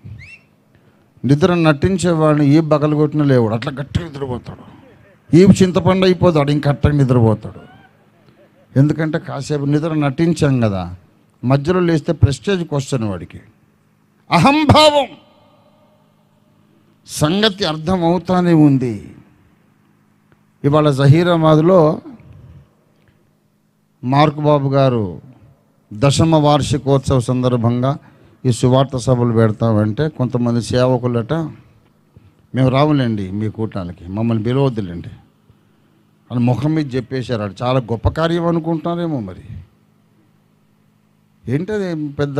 నిద్ర నటించేవాడిని ఏ బగలు కొట్టినా లేవాడు అట్లా గట్టిగా నిద్రపోతాడు ఏ చింతపండు అయిపోతాడు ఇంకట్టగా నిద్రపోతాడు ఎందుకంటే కాసేపు నిద్ర నటించాం కదా మధ్యలో లేస్తే ప్రెస్టేజ్ క్వశ్చన్ వాడికి అహంభావం సంగతి అర్థమవుతానే ఉంది ఇవాళ జహీరాబాద్లో మార్కు బాబు గారు దశమ వార్షికోత్సవ సందర్భంగా ఈ సువార్త సభలు పెడతామంటే కొంతమంది సేవకులట మేము రావులేండి మీ కూటానికి మమ్మల్ని పిలవద్దులేండి అని ముఖం మీద చెప్పేశారు చాలా గొప్ప కార్యం అనుకుంటున్నారేమో మరి ఏంటది పెద్ద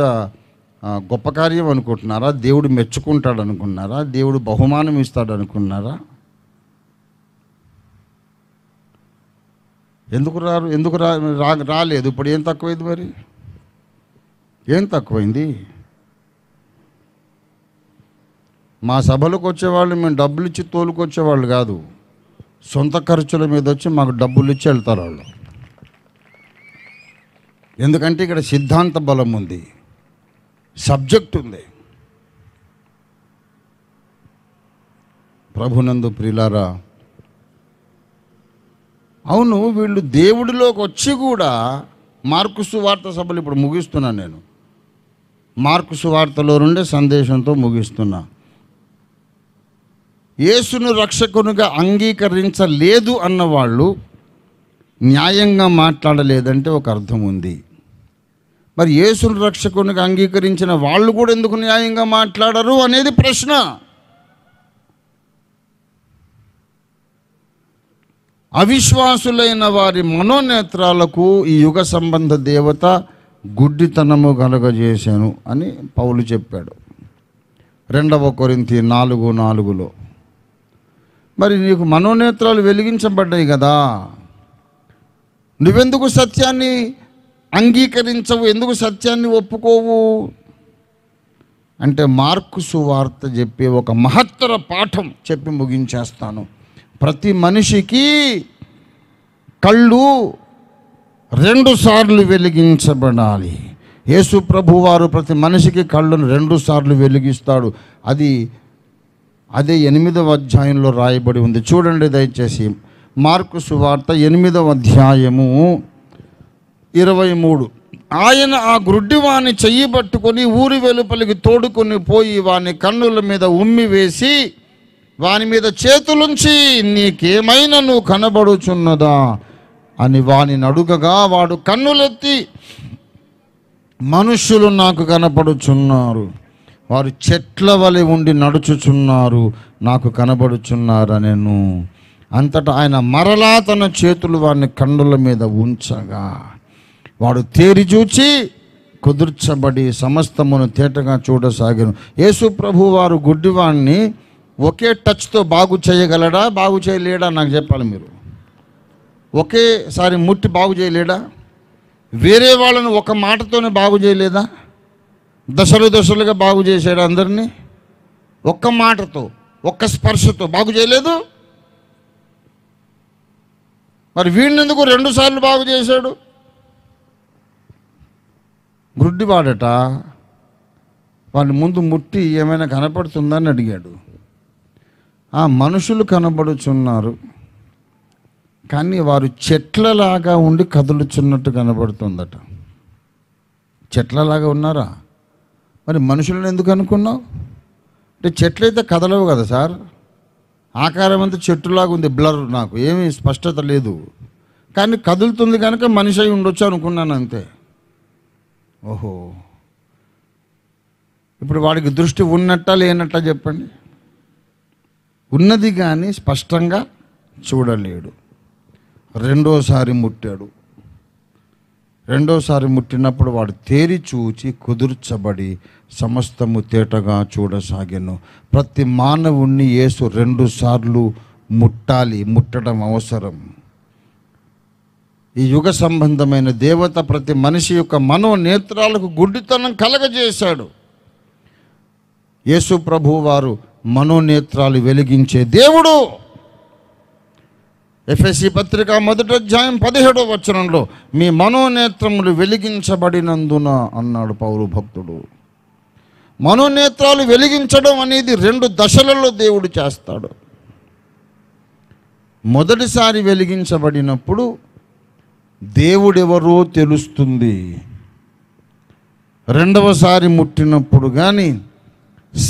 గొప్ప కార్యం అనుకుంటున్నారా దేవుడు మెచ్చుకుంటాడు అనుకున్నారా దేవుడు బహుమానం ఇస్తాడు అనుకున్నారా ఎందుకు రారు ఎందుకు రా రాలేదు ఇప్పుడు ఏం తక్కువైంది మరి ఏం తక్కువైంది మా సభలకు వచ్చేవాళ్ళు మేము డబ్బులు ఇచ్చి తోలుకొచ్చేవాళ్ళు కాదు సొంత ఖర్చుల మీద వచ్చి మాకు డబ్బులు ఇచ్చి వెళ్తారు వాళ్ళు ఎందుకంటే ఇక్కడ సిద్ధాంత బలం ఉంది సబ్జెక్ట్ ఉంది ప్రభునందు ప్రిలారా అవును వీళ్ళు దేవుడిలోకి వచ్చి కూడా మార్కుసు వార్త సభలు ఇప్పుడు ముగిస్తున్నాను నేను మార్కుసు వార్తలో నుండే సందేశంతో ముగిస్తున్నా యేసును రక్షకునిగా అంగీకరించలేదు అన్నవాళ్ళు న్యాయంగా మాట్లాడలేదంటే ఒక అర్థం ఉంది మరి యేసుని రక్షకునికి అంగీకరించిన వాళ్ళు కూడా ఎందుకు న్యాయంగా మాట్లాడరు అనేది ప్రశ్న అవిశ్వాసులైన వారి మనోనేత్రాలకు ఈ యుగ సంబంధ దేవత గుడ్డితనము కలగజేశాను అని పౌలు చెప్పాడు రెండవ కొరింతి నాలుగు నాలుగులో మరి నీకు మనోనేత్రాలు వెలిగించబడ్డాయి కదా నువ్వెందుకు సత్యాన్ని అంగీకరించవు ఎందుకు సత్యాన్ని ఒప్పుకోవు అంటే మార్కు సువార్త చెప్పే ఒక మహత్తర పాఠం చెప్పి ముగించేస్తాను ప్రతి మనిషికి కళ్ళు రెండుసార్లు వెలిగించబడాలి యేసు ప్రభు వారు ప్రతి మనిషికి కళ్ళను రెండుసార్లు వెలిగిస్తాడు అది అదే ఎనిమిదవ అధ్యాయంలో రాయబడి ఉంది చూడండి దయచేసి మార్కు సువార్త ఎనిమిదవ అధ్యాయము ఇరవై మూడు ఆయన ఆ వాణ్ణి చెయ్యి పట్టుకొని ఊరి వెలుపలికి తోడుకొని పోయి వాని కన్నుల మీద ఉమ్మి వేసి వాని మీద చేతులుంచి నీకేమైనా నువ్వు కనబడుచున్నదా అని వాని నడుగగా వాడు కన్నులెత్తి మనుషులు నాకు కనపడుచున్నారు వారు చెట్ల వలె ఉండి నడుచుచున్నారు నాకు కనబడుచున్నారు కనబడుచున్నారనెను అంతటా ఆయన మరలా తన చేతులు వారిని కన్నుల మీద ఉంచగా వాడు తేరి చూచి కుదుర్చబడి సమస్తమును తేటగా చూడసాగాను యేసు ప్రభు వారు గుడ్డివాణ్ణి ఒకే టచ్తో బాగు చేయగలడా బాగు చేయలేడా నాకు చెప్పాలి మీరు ఒకేసారి ముట్టి బాగు చేయలేడా వేరే వాళ్ళని ఒక మాటతోనే బాగు చేయలేదా దశలు దశలుగా బాగు చేశాడు అందరినీ ఒక్క మాటతో ఒక్క స్పర్శతో బాగు చేయలేదు మరి వీడిని ఎందుకు రెండుసార్లు బాగు చేశాడు గుడ్డివాడట వాడిని ముందు ముట్టి ఏమైనా కనపడుతుందని అడిగాడు ఆ మనుషులు కనబడుచున్నారు కానీ వారు చెట్లలాగా ఉండి కదులుచున్నట్టు కనబడుతుందట చెట్లలాగా ఉన్నారా మరి మనుషులను ఎందుకు అనుకున్నావు అంటే చెట్లయితే కదలవు కదా సార్ ఆకారం అంతా చెట్టులాగా ఉంది బ్లర్ నాకు ఏమీ స్పష్టత లేదు కానీ కదులుతుంది కనుక మనిషి అయి ఉండొచ్చు అనుకున్నాను అంతే ఓహో ఇప్పుడు వాడికి దృష్టి ఉన్నట్ట లేనట్ట చెప్పండి ఉన్నది కానీ స్పష్టంగా చూడలేడు రెండోసారి ముట్టాడు రెండోసారి ముట్టినప్పుడు వాడు తేరి చూచి కుదుర్చబడి సమస్తము తేటగా చూడసాగాను ప్రతి మానవుణ్ణి ఏసు రెండుసార్లు ముట్టాలి ముట్టడం అవసరం ఈ యుగ సంబంధమైన దేవత ప్రతి మనిషి యొక్క మనో నేత్రాలకు గుడ్డితనం కలగజేశాడు యేసు ప్రభు వారు మనోనేత్రాలు వెలిగించే దేవుడు ఎఫ్ఎస్సి పత్రిక మొదటి అధ్యాయం పదిహేడో వచనంలో మీ మనోనేత్రములు వెలిగించబడినందున అన్నాడు పౌరు భక్తుడు మనోనేత్రాలు వెలిగించడం అనేది రెండు దశలలో దేవుడు చేస్తాడు మొదటిసారి వెలిగించబడినప్పుడు దేవుడెవరో తెలుస్తుంది రెండవసారి ముట్టినప్పుడు కానీ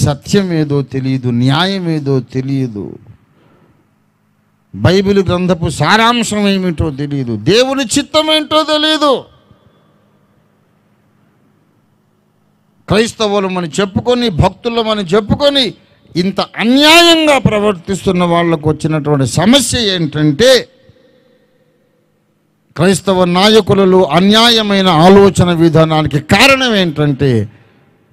సత్యం ఏదో తెలియదు న్యాయం ఏదో తెలియదు బైబిల్ గ్రంథపు సారాంశం ఏమిటో తెలియదు దేవుని చిత్తం ఏంటో తెలియదు క్రైస్తవులమని చెప్పుకొని భక్తులమని చెప్పుకొని ఇంత అన్యాయంగా ప్రవర్తిస్తున్న వాళ్ళకు వచ్చినటువంటి సమస్య ఏంటంటే క్రైస్తవ నాయకులలో అన్యాయమైన ఆలోచన విధానానికి కారణం ఏంటంటే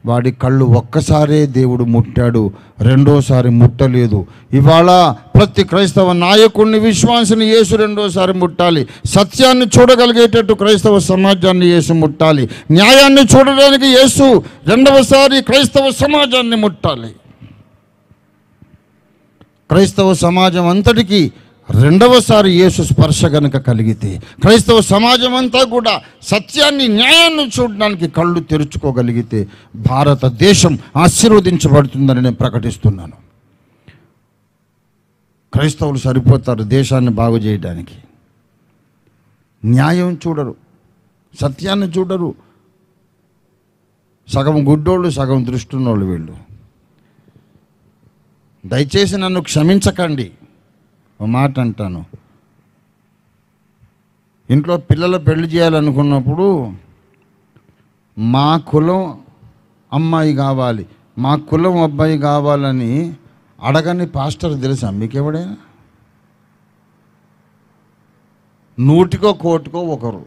వాడి కళ్ళు ఒక్కసారే దేవుడు ముట్టాడు రెండోసారి ముట్టలేదు ఇవాళ ప్రతి క్రైస్తవ నాయకుడిని విశ్వాసని యేసు రెండోసారి ముట్టాలి సత్యాన్ని చూడగలిగేటట్టు క్రైస్తవ సమాజాన్ని యేసు ముట్టాలి న్యాయాన్ని చూడడానికి యేసు రెండవసారి క్రైస్తవ సమాజాన్ని ముట్టాలి క్రైస్తవ సమాజం అంతటికీ రెండవసారి యేసు స్పర్శ కనుక కలిగితే క్రైస్తవ సమాజం అంతా కూడా సత్యాన్ని న్యాయాన్ని చూడడానికి కళ్ళు తెరుచుకోగలిగితే భారతదేశం ఆశీర్వదించబడుతుందని నేను ప్రకటిస్తున్నాను క్రైస్తవులు సరిపోతారు దేశాన్ని బాగు చేయడానికి న్యాయం చూడరు సత్యాన్ని చూడరు సగం గుడ్డోళ్ళు సగం దృష్టి దృష్టిన్నోళ్ళు వీళ్ళు దయచేసి నన్ను క్షమించకండి ఒక మాట అంటాను ఇంట్లో పిల్లలు పెళ్లి చేయాలనుకున్నప్పుడు మా కులం అమ్మాయి కావాలి మా కులం అబ్బాయి కావాలని అడగని పాస్టర్ తెలుసా మీకెవడైనా నూటికో కోటికో ఒకరు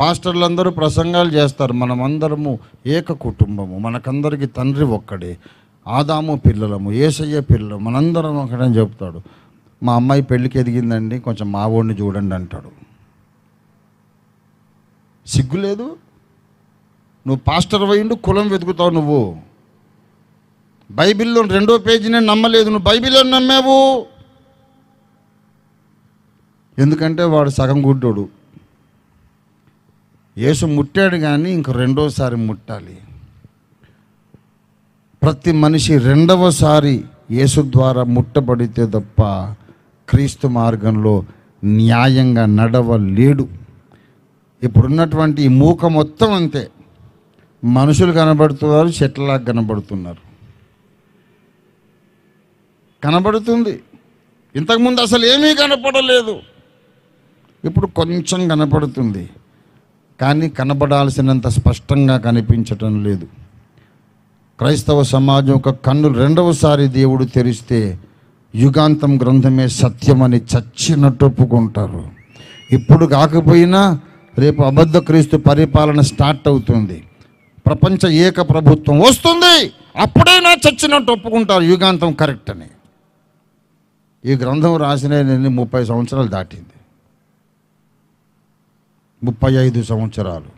పాస్టర్లందరూ ప్రసంగాలు చేస్తారు మనమందరము ఏక కుటుంబము మనకందరికీ తండ్రి ఒక్కడే ఆదాము పిల్లలము ఏసయ్య పిల్లలు మనందరం ఒకటని చెప్తాడు మా అమ్మాయి పెళ్ళికి ఎదిగిందండి కొంచెం మా వాడిని చూడండి అంటాడు సిగ్గు లేదు నువ్వు పాస్టర్ అయ్యిండు కులం వెతుకుతావు నువ్వు బైబిల్లో రెండో పేజీనే నమ్మలేదు నువ్వు బైబిల్లో నమ్మావు ఎందుకంటే వాడు సగం గుడ్డోడు యేసు ముట్టాడు కానీ ఇంక రెండోసారి ముట్టాలి ప్రతి మనిషి రెండవసారి యేసు ద్వారా ముట్టబడితే తప్ప క్రీస్తు మార్గంలో న్యాయంగా నడవలేడు ఇప్పుడున్నటువంటి ఈ మూక మొత్తం అంతే మనుషులు కనబడుతున్నారు చెట్లలా కనబడుతున్నారు కనబడుతుంది ఇంతకుముందు అసలు ఏమీ కనపడలేదు ఇప్పుడు కొంచెం కనపడుతుంది కానీ కనపడాల్సినంత స్పష్టంగా కనిపించటం లేదు క్రైస్తవ సమాజం యొక్క కన్నులు రెండవసారి దేవుడు తెరిస్తే యుగాంతం గ్రంథమే సత్యమని చచ్చినట్టు ఒప్పుకుంటారు ఇప్పుడు కాకపోయినా రేపు అబద్ధ క్రీస్తు పరిపాలన స్టార్ట్ అవుతుంది ప్రపంచ ఏక ప్రభుత్వం వస్తుంది అప్పుడైనా చచ్చినట్టు ఒప్పుకుంటారు యుగాంతం కరెక్ట్ అని ఈ గ్రంథం రాసిన ముప్పై సంవత్సరాలు దాటింది ముప్పై ఐదు సంవత్సరాలు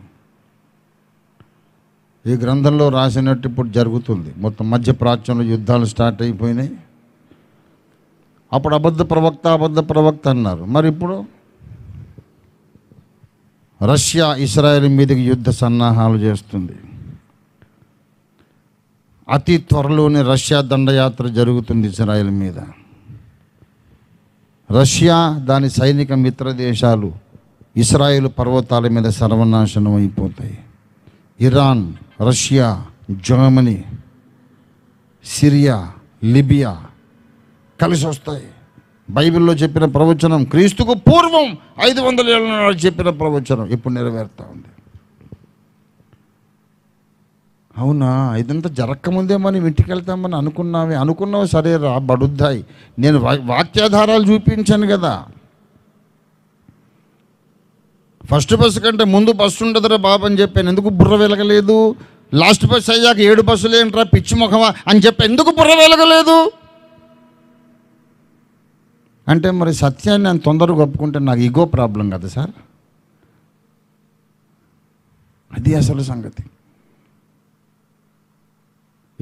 ఈ గ్రంథంలో రాసినట్టు ఇప్పుడు జరుగుతుంది మొత్తం మధ్య ప్రాచ్యంలో యుద్ధాలు స్టార్ట్ అయిపోయినాయి అప్పుడు అబద్ధ ప్రవక్త అబద్ధ ప్రవక్త అన్నారు మరి ఇప్పుడు రష్యా ఇస్రాయెల్ మీదకి యుద్ధ సన్నాహాలు చేస్తుంది అతి త్వరలోనే రష్యా దండయాత్ర జరుగుతుంది ఇజ్రాయెల్ మీద రష్యా దాని సైనిక మిత్ర దేశాలు ఇస్రాయేల్ పర్వతాల మీద సర్వనాశనం అయిపోతాయి Iran Russia Germany Syria Libya కలిసి వస్తాయి బైబిల్లో చెప్పిన ప్రవచనం క్రీస్తుకు పూర్వం ఐదు వందల ఏళ్ళ నాడు చెప్పిన ప్రవచనం ఇప్పుడు నెరవేరుతా ఉంది అవునా ఇదంతా జరగకముందే మనం ఇంటికి వెళ్తామని అనుకున్నావే అనుకున్నావు సరే రా బడుద్దాయి నేను వాక్యాధారాలు చూపించాను కదా ఫస్ట్ బస్సు కంటే ముందు బస్సు ఉండదురా బాబు అని చెప్పాను ఎందుకు బుర్ర వెలగలేదు లాస్ట్ బస్సు అయ్యాక ఏడు బస్సులు ఏంట్రా పిచ్చి ముఖమా అని చెప్పి ఎందుకు బుర్ర వెలగలేదు అంటే మరి సత్యాన్ని నేను తొందరగా ఒప్పుకుంటే నాకు ఈగో ప్రాబ్లం కదా సార్ అది అసలు సంగతి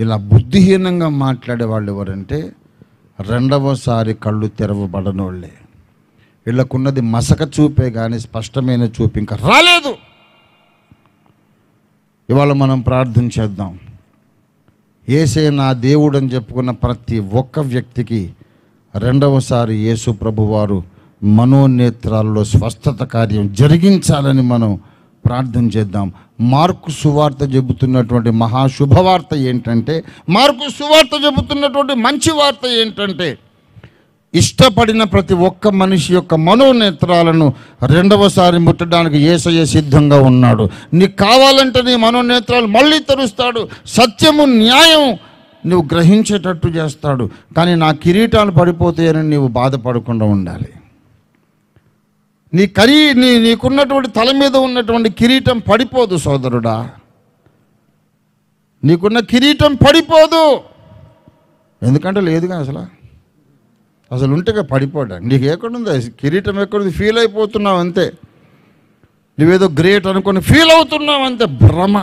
ఇలా బుద్ధిహీనంగా మాట్లాడే వాళ్ళు ఎవరంటే రెండవసారి కళ్ళు తెరవబడనోళ్ళే వీళ్ళకున్నది మసక చూపే కానీ స్పష్టమైన చూపు ఇంకా రాలేదు ఇవాళ మనం ప్రార్థన చేద్దాం ఏసే నా దేవుడు అని చెప్పుకున్న ప్రతి ఒక్క వ్యక్తికి రెండవసారి యేసు ప్రభువారు మనోనేత్రాల్లో స్వస్థత కార్యం జరిగించాలని మనం ప్రార్థన చేద్దాం మార్కు సువార్త చెబుతున్నటువంటి మహాశుభవార్త ఏంటంటే మార్కు సువార్త చెబుతున్నటువంటి మంచి వార్త ఏంటంటే ఇష్టపడిన ప్రతి ఒక్క మనిషి యొక్క మనోనేత్రాలను రెండవసారి ముట్టడానికి ఏసయ్య సిద్ధంగా ఉన్నాడు నీకు కావాలంటే నీ మనోనేత్రాలు మళ్ళీ తెరుస్తాడు సత్యము న్యాయం నువ్వు గ్రహించేటట్టు చేస్తాడు కానీ నా కిరీటాలు పడిపోతాయని నీవు బాధపడకుండా ఉండాలి నీ కరీ నీ నీకున్నటువంటి తల మీద ఉన్నటువంటి కిరీటం పడిపోదు సోదరుడా నీకున్న కిరీటం పడిపోదు ఎందుకంటే లేదుగా అసలు అసలు ఉంటేగా పడిపోవడం నీకు ఎక్కడుంది కిరీటం ఎక్కడుంది ఫీల్ అయిపోతున్నావు అంతే నువ్వేదో గ్రేట్ అనుకుని ఫీల్ అవుతున్నావు అంతే భ్రమ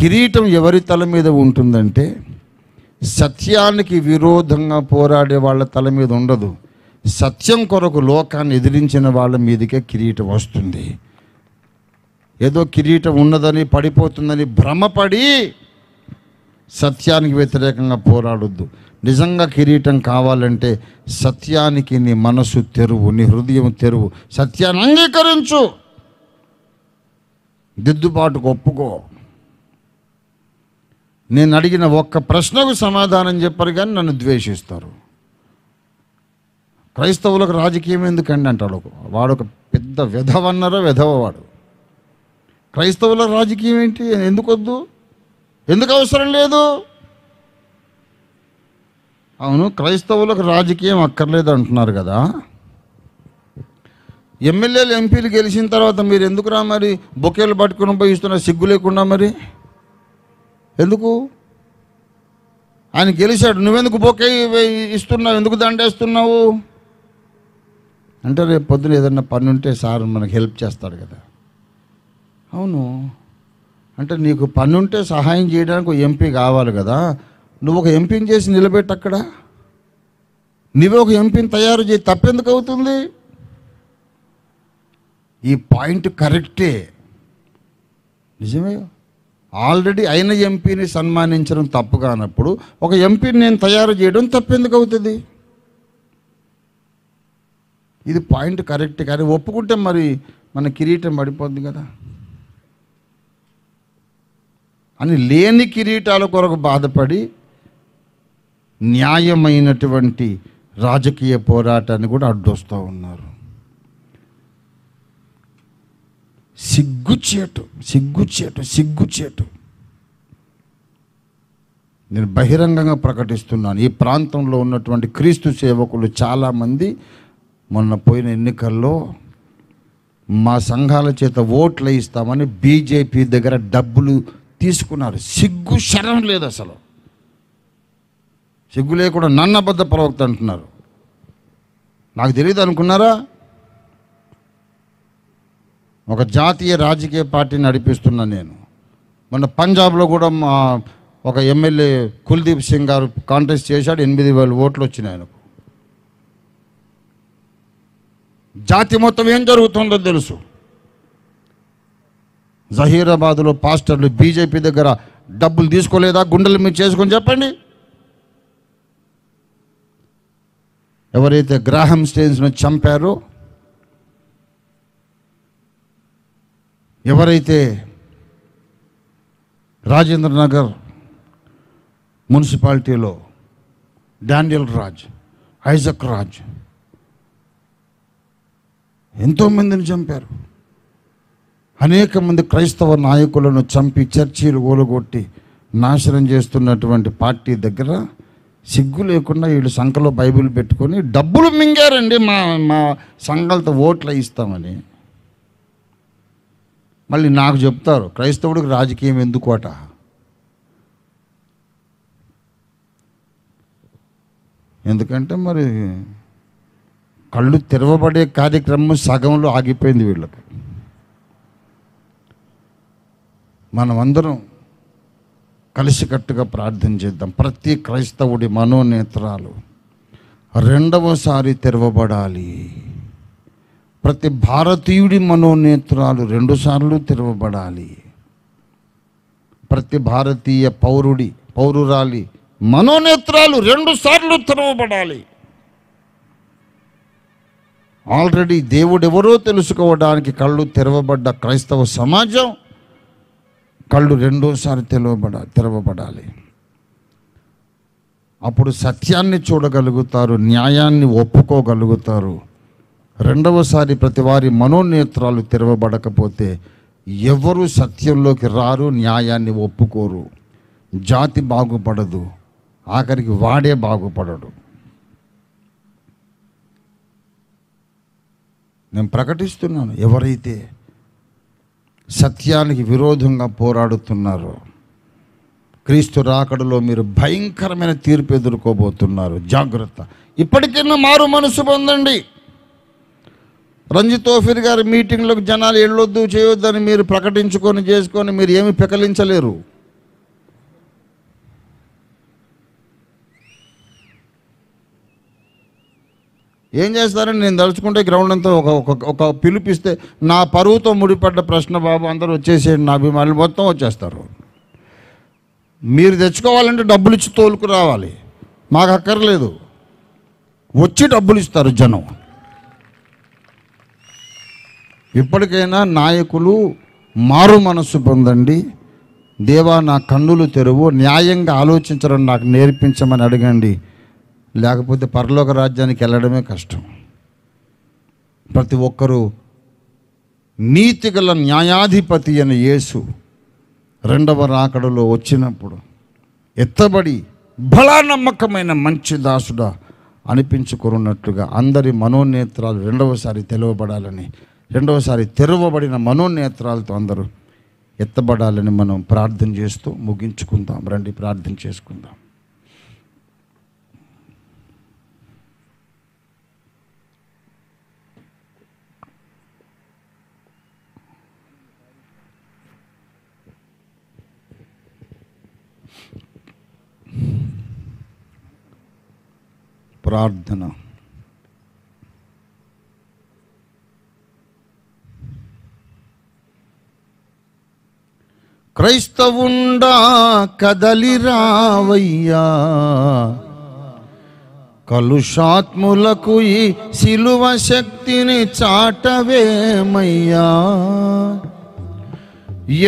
కిరీటం ఎవరి తల మీద ఉంటుందంటే సత్యానికి విరోధంగా పోరాడే వాళ్ళ తల మీద ఉండదు సత్యం కొరకు లోకాన్ని ఎదిరించిన వాళ్ళ మీదకే కిరీటం వస్తుంది ఏదో కిరీటం ఉన్నదని పడిపోతుందని భ్రమపడి సత్యానికి వ్యతిరేకంగా పోరాడొద్దు నిజంగా కిరీటం కావాలంటే సత్యానికి నీ మనసు తెరువు నీ హృదయం తెరువు సత్యాన్ని అంగీకరించు దిద్దుబాటుకు ఒప్పుకో నేను అడిగిన ఒక్క ప్రశ్నకు సమాధానం చెప్పరు కానీ నన్ను ద్వేషిస్తారు క్రైస్తవులకు రాజకీయం ఎందుకండి అంటాడు వాడు ఒక పెద్ద విధవన్నర విధవవాడు వాడు క్రైస్తవుల రాజకీయం ఏంటి ఎందుకొద్దు ఎందుకు అవసరం లేదు అవును క్రైస్తవులకు రాజకీయం అక్కర్లేదు అంటున్నారు కదా ఎమ్మెల్యేలు ఎంపీలు గెలిచిన తర్వాత మీరు ఎందుకురా మరి బొకేలు పట్టుకుని పోయి ఇస్తున్న సిగ్గు లేకుండా మరి ఎందుకు ఆయన గెలిచాడు నువ్వెందుకు బొకే ఇస్తున్నావు ఎందుకు దండేస్తున్నావు అంటే రేపు పొద్దున ఏదన్నా పని ఉంటే సార్ మనకు హెల్ప్ చేస్తాడు కదా అవును అంటే నీకు పన్నుంటే సహాయం చేయడానికి ఒక ఎంపీ కావాలి కదా నువ్వు ఒక ఎంపీని చేసి నిలబెట్టక్కడ నువ్వే ఒక ఎంపీని తయారు చేయి తప్పెందుకు అవుతుంది ఈ పాయింట్ కరెక్టే నిజమే ఆల్రెడీ అయిన ఎంపీని సన్మానించడం తప్పు కానప్పుడు ఒక ఎంపీని నేను తయారు చేయడం తప్పెందుకు అవుతుంది ఇది పాయింట్ కరెక్ట్ కానీ ఒప్పుకుంటే మరి మన కిరీటం పడిపోద్ది కదా అని లేని కిరీటాల కొరకు బాధపడి న్యాయమైనటువంటి రాజకీయ పోరాటాన్ని కూడా అడ్డొస్తూ ఉన్నారు సిగ్గుచేటు సిగ్గుచేటు సిగ్గుచేటు నేను బహిరంగంగా ప్రకటిస్తున్నాను ఈ ప్రాంతంలో ఉన్నటువంటి క్రీస్తు సేవకులు చాలామంది మొన్న పోయిన ఎన్నికల్లో మా సంఘాల చేత ఓట్లు ఇస్తామని బీజేపీ దగ్గర డబ్బులు తీసుకున్నారు సిగ్గు శరం లేదు అసలు సిగ్గు లేకుండా నన్న అబద్ధ ప్రవక్త అంటున్నారు నాకు తెలియదు అనుకున్నారా ఒక జాతీయ రాజకీయ పార్టీని నడిపిస్తున్నా నేను మొన్న పంజాబ్లో కూడా మా ఒక ఎమ్మెల్యే కుల్దీప్ సింగ్ గారు కాంటెస్ట్ చేశాడు ఎనిమిది వేల ఓట్లు వచ్చినాయి ఆయనకు జాతి మొత్తం ఏం జరుగుతుందో తెలుసు జహీరాబాద్లో పాస్టర్లు బీజేపీ దగ్గర డబ్బులు తీసుకోలేదా గుండెలు మీరు చేసుకొని చెప్పండి ఎవరైతే గ్రాహం స్టేన్స్ను చంపారో ఎవరైతే రాజేంద్రనగర్ మున్సిపాలిటీలో డానియల్ రాజ్ ఐజక్ రాజ్ ఎంతోమందిని చంపారు అనేక మంది క్రైస్తవ నాయకులను చంపి చర్చీలు ఓలగొట్టి నాశనం చేస్తున్నటువంటి పార్టీ దగ్గర సిగ్గు లేకుండా వీళ్ళు సంఖలో బైబిల్ పెట్టుకొని డబ్బులు మింగారండి మా మా సంఘాలతో ఓట్లు ఇస్తామని మళ్ళీ నాకు చెప్తారు క్రైస్తవుడికి రాజకీయం ఎందుకోట ఎందుకంటే మరి కళ్ళు తెరవబడే కార్యక్రమం సగంలో ఆగిపోయింది వీళ్ళకి మనమందరం కలిసికట్టుగా ప్రార్థన చేద్దాం ప్రతి క్రైస్తవుడి మనోనేత్రాలు రెండవసారి తెరవబడాలి ప్రతి భారతీయుడి మనోనేత్రాలు రెండుసార్లు తెరవబడాలి ప్రతి భారతీయ పౌరుడి పౌరురాలి మనోనేత్రాలు రెండుసార్లు తెరవబడాలి ఆల్రెడీ దేవుడెవరో తెలుసుకోవడానికి కళ్ళు తెరవబడ్డ క్రైస్తవ సమాజం కళ్ళు రెండోసారి తెలవబడ తెరవబడాలి అప్పుడు సత్యాన్ని చూడగలుగుతారు న్యాయాన్ని ఒప్పుకోగలుగుతారు రెండవసారి ప్రతి వారి మనోనేత్రాలు తెరవబడకపోతే ఎవరు సత్యంలోకి రారు న్యాయాన్ని ఒప్పుకోరు జాతి బాగుపడదు ఆఖరికి వాడే బాగుపడడు నేను ప్రకటిస్తున్నాను ఎవరైతే సత్యానికి విరోధంగా పోరాడుతున్నారు క్రీస్తు రాకడలో మీరు భయంకరమైన తీర్పు ఎదుర్కోబోతున్నారు జాగ్రత్త ఇప్పటికైనా మారు మనసు పొందండి రంజిత్ ఓఫీర్ గారి మీటింగ్లకు జనాలు వెళ్ళొద్దు చేయొద్దని మీరు ప్రకటించుకొని చేసుకొని మీరు ఏమి పెకలించలేరు ఏం చేస్తారని నేను తలుచుకుంటే గ్రౌండ్ అంతా ఒక ఒక పిలిపిస్తే నా పరువుతో ముడిపడ్డ ప్రశ్న బాబు అందరూ వచ్చేసేయండి నా అభిమానులు మొత్తం వచ్చేస్తారు మీరు తెచ్చుకోవాలంటే డబ్బులు ఇచ్చి తోలుకు రావాలి మాకు అక్కర్లేదు వచ్చి డబ్బులు ఇస్తారు జనం ఇప్పటికైనా నాయకులు మారు మనస్సు పొందండి దేవా నా కన్నులు తెరువు న్యాయంగా ఆలోచించడం నాకు నేర్పించమని అడగండి లేకపోతే పరలోక రాజ్యానికి వెళ్ళడమే కష్టం ప్రతి ఒక్కరూ నీతి గల న్యాయాధిపతి అయిన యేసు రెండవ రాకడలో వచ్చినప్పుడు ఎత్తబడి బలా నమ్మకమైన మంచి దాసుడా అనిపించుకున్నట్లుగా అందరి మనోనేత్రాలు రెండవసారి తెలవబడాలని రెండవసారి తెరవబడిన మనోనేత్రాలతో అందరూ ఎత్తబడాలని మనం ప్రార్థన చేస్తూ ముగించుకుందాం రండి ప్రార్థన చేసుకుందాం ప్రార్థన క్రైస్తవుండా కదలి రావయ్యా కలుషాత్ములకు ఈ శిలువ శక్తిని చాటవేమయ్యా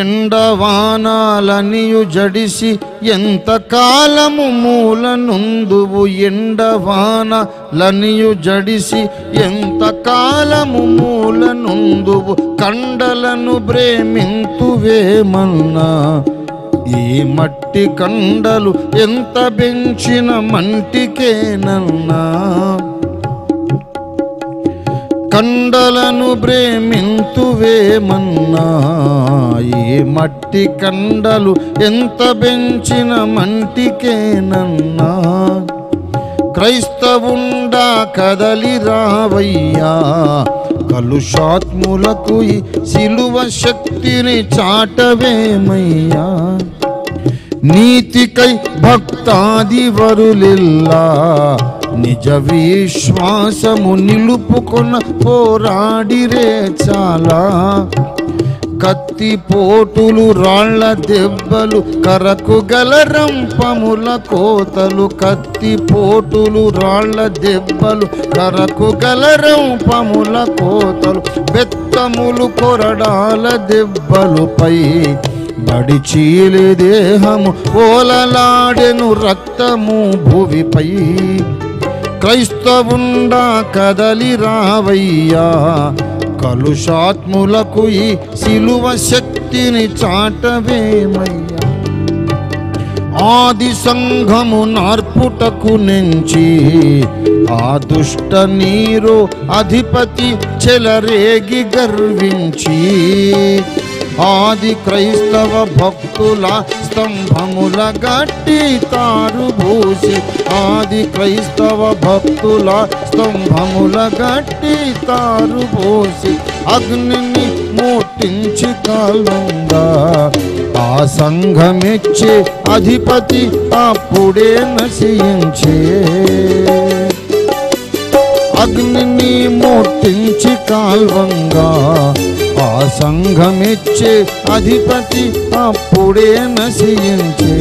ఎండవానాలనియు జడిసి ఎంత కాలము మూలనుందువు లనియు జడిసి ఎంత కాలము మూలనుందువు కండలను ప్రేమింతువేమన్నా ఈ మట్టి కండలు ఎంత పెంచిన మంటికేనన్నా కండలను ప్రేమింతువేమన్నా ఏ మట్టి కండలు ఎంత పెంచిన మంటికేనన్నా క్రైస్తవుండా కదలి రావయ్యా కలుషాత్ములకు శిలువ శక్తిని చాటవేమయ్యా నీతికై భక్తాది వరులిల్లా నిజ విశ్వాసము నిలుపుకున్న పోరాడిరే చాలా కత్తి పోటులు రాళ్ల దెబ్బలు కరకు గల రంపముల కోతలు కత్తి పోటులు రాళ్ల దెబ్బలు కరకు గల రంపముల కోతలు బెత్తములు కొరడాల దెబ్బలుపై చీలే దేహము పోలలాడెను రక్తము భూమిపై క్రైస్తవుండా కదలి రావయ్యా కలుషాత్ములకు ఈ శిలువ శక్తిని చాటవేమయ్యా ఆది సంఘము నార్పుటకు నుంచి ఆ దుష్ట నీరు అధిపతి చెలరేగి గర్వించి ఆది క్రైస్తవ భక్తుల స్తంభముల గట్టి తారు భూసి ఆది క్రైస్తవ భక్తుల స్తంభముల గట్టి తారు భూసి అగ్నిని మోటించి కాలుందా ఆ సంఘమిచ్చి అధిపతి అప్పుడే నశించే అగ్నిని మోటించి కాల్వంగా ఆ సంఘమిచ్చే అధిపతి అప్పుడే నశించే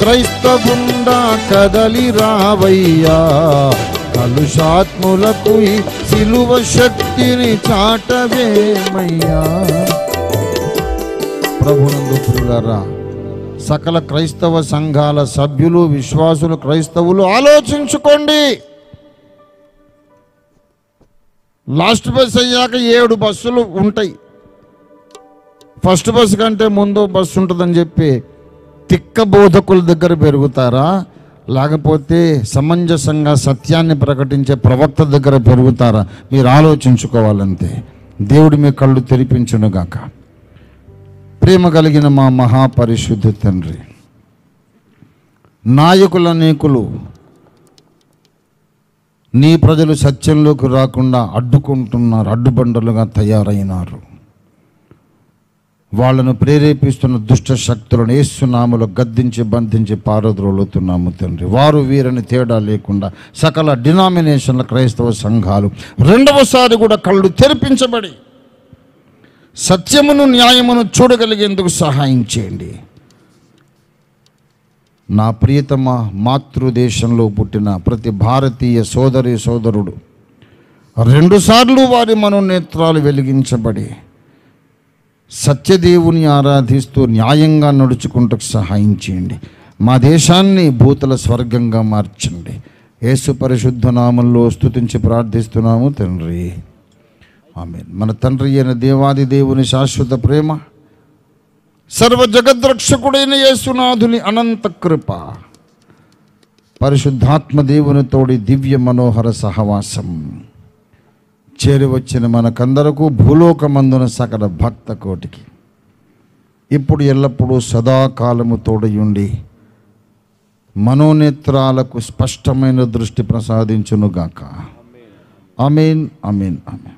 క్రైస్తవుండా కదలి రావయ్యా కలుషాత్ములకు సిలువ శక్తిని చాటవేమయ్యా ప్రభునందు సకల క్రైస్తవ సంఘాల సభ్యులు విశ్వాసులు క్రైస్తవులు ఆలోచించుకోండి లాస్ట్ బస్ అయ్యాక ఏడు బస్సులు ఉంటాయి ఫస్ట్ బస్ కంటే ముందు బస్సు ఉంటుందని చెప్పి తిక్క బోధకుల దగ్గర పెరుగుతారా లేకపోతే సమంజసంగా సత్యాన్ని ప్రకటించే ప్రవక్త దగ్గర పెరుగుతారా మీరు ఆలోచించుకోవాలంతే దేవుడు మీ కళ్ళు తెరిపించునుగాక ప్రేమ కలిగిన మా మహాపరిశుద్ధ తండ్రి నాయకుల అనేకులు నీ ప్రజలు సత్యంలోకి రాకుండా అడ్డుకుంటున్నారు అడ్డుబండలుగా తయారైనారు వాళ్ళను ప్రేరేపిస్తున్న దుష్ట శక్తులను ఏసునాములు గద్దించి బంధించి పారద్రోలుతున్నాము తండ్రి వారు వీరని తేడా లేకుండా సకల డినామినేషన్ల క్రైస్తవ సంఘాలు రెండవసారి కూడా కళ్ళు తెరిపించబడి సత్యమును న్యాయమును చూడగలిగేందుకు సహాయం చేయండి నా ప్రియతమ మాతృదేశంలో పుట్టిన ప్రతి భారతీయ సోదరి సోదరుడు రెండుసార్లు వారి మనోనేత్రాలు వెలిగించబడి సత్యదేవుని ఆరాధిస్తూ న్యాయంగా నడుచుకుంటూ సహాయం చేయండి మా దేశాన్ని భూతల స్వర్గంగా మార్చండి యేసు పరిశుద్ధ నామంలో స్థుతించి ప్రార్థిస్తున్నాము తండ్రి ఆమె మన తండ్రి అయిన దేవాది దేవుని శాశ్వత ప్రేమ సర్వ జగద్రక్షకుడైన యేసునాథుని అనంత కృప పరిశుద్ధాత్మ దేవునితోడి దివ్య మనోహర సహవాసం చేరివచ్చిన మనకందరకు భూలోకమందున సకల భక్త కోటికి ఇప్పుడు ఎల్లప్పుడూ సదాకాలము తోడయుండి మనోనేత్రాలకు స్పష్టమైన దృష్టి ప్రసాదించునుగాక అమీన్ అమీన్ అమీన్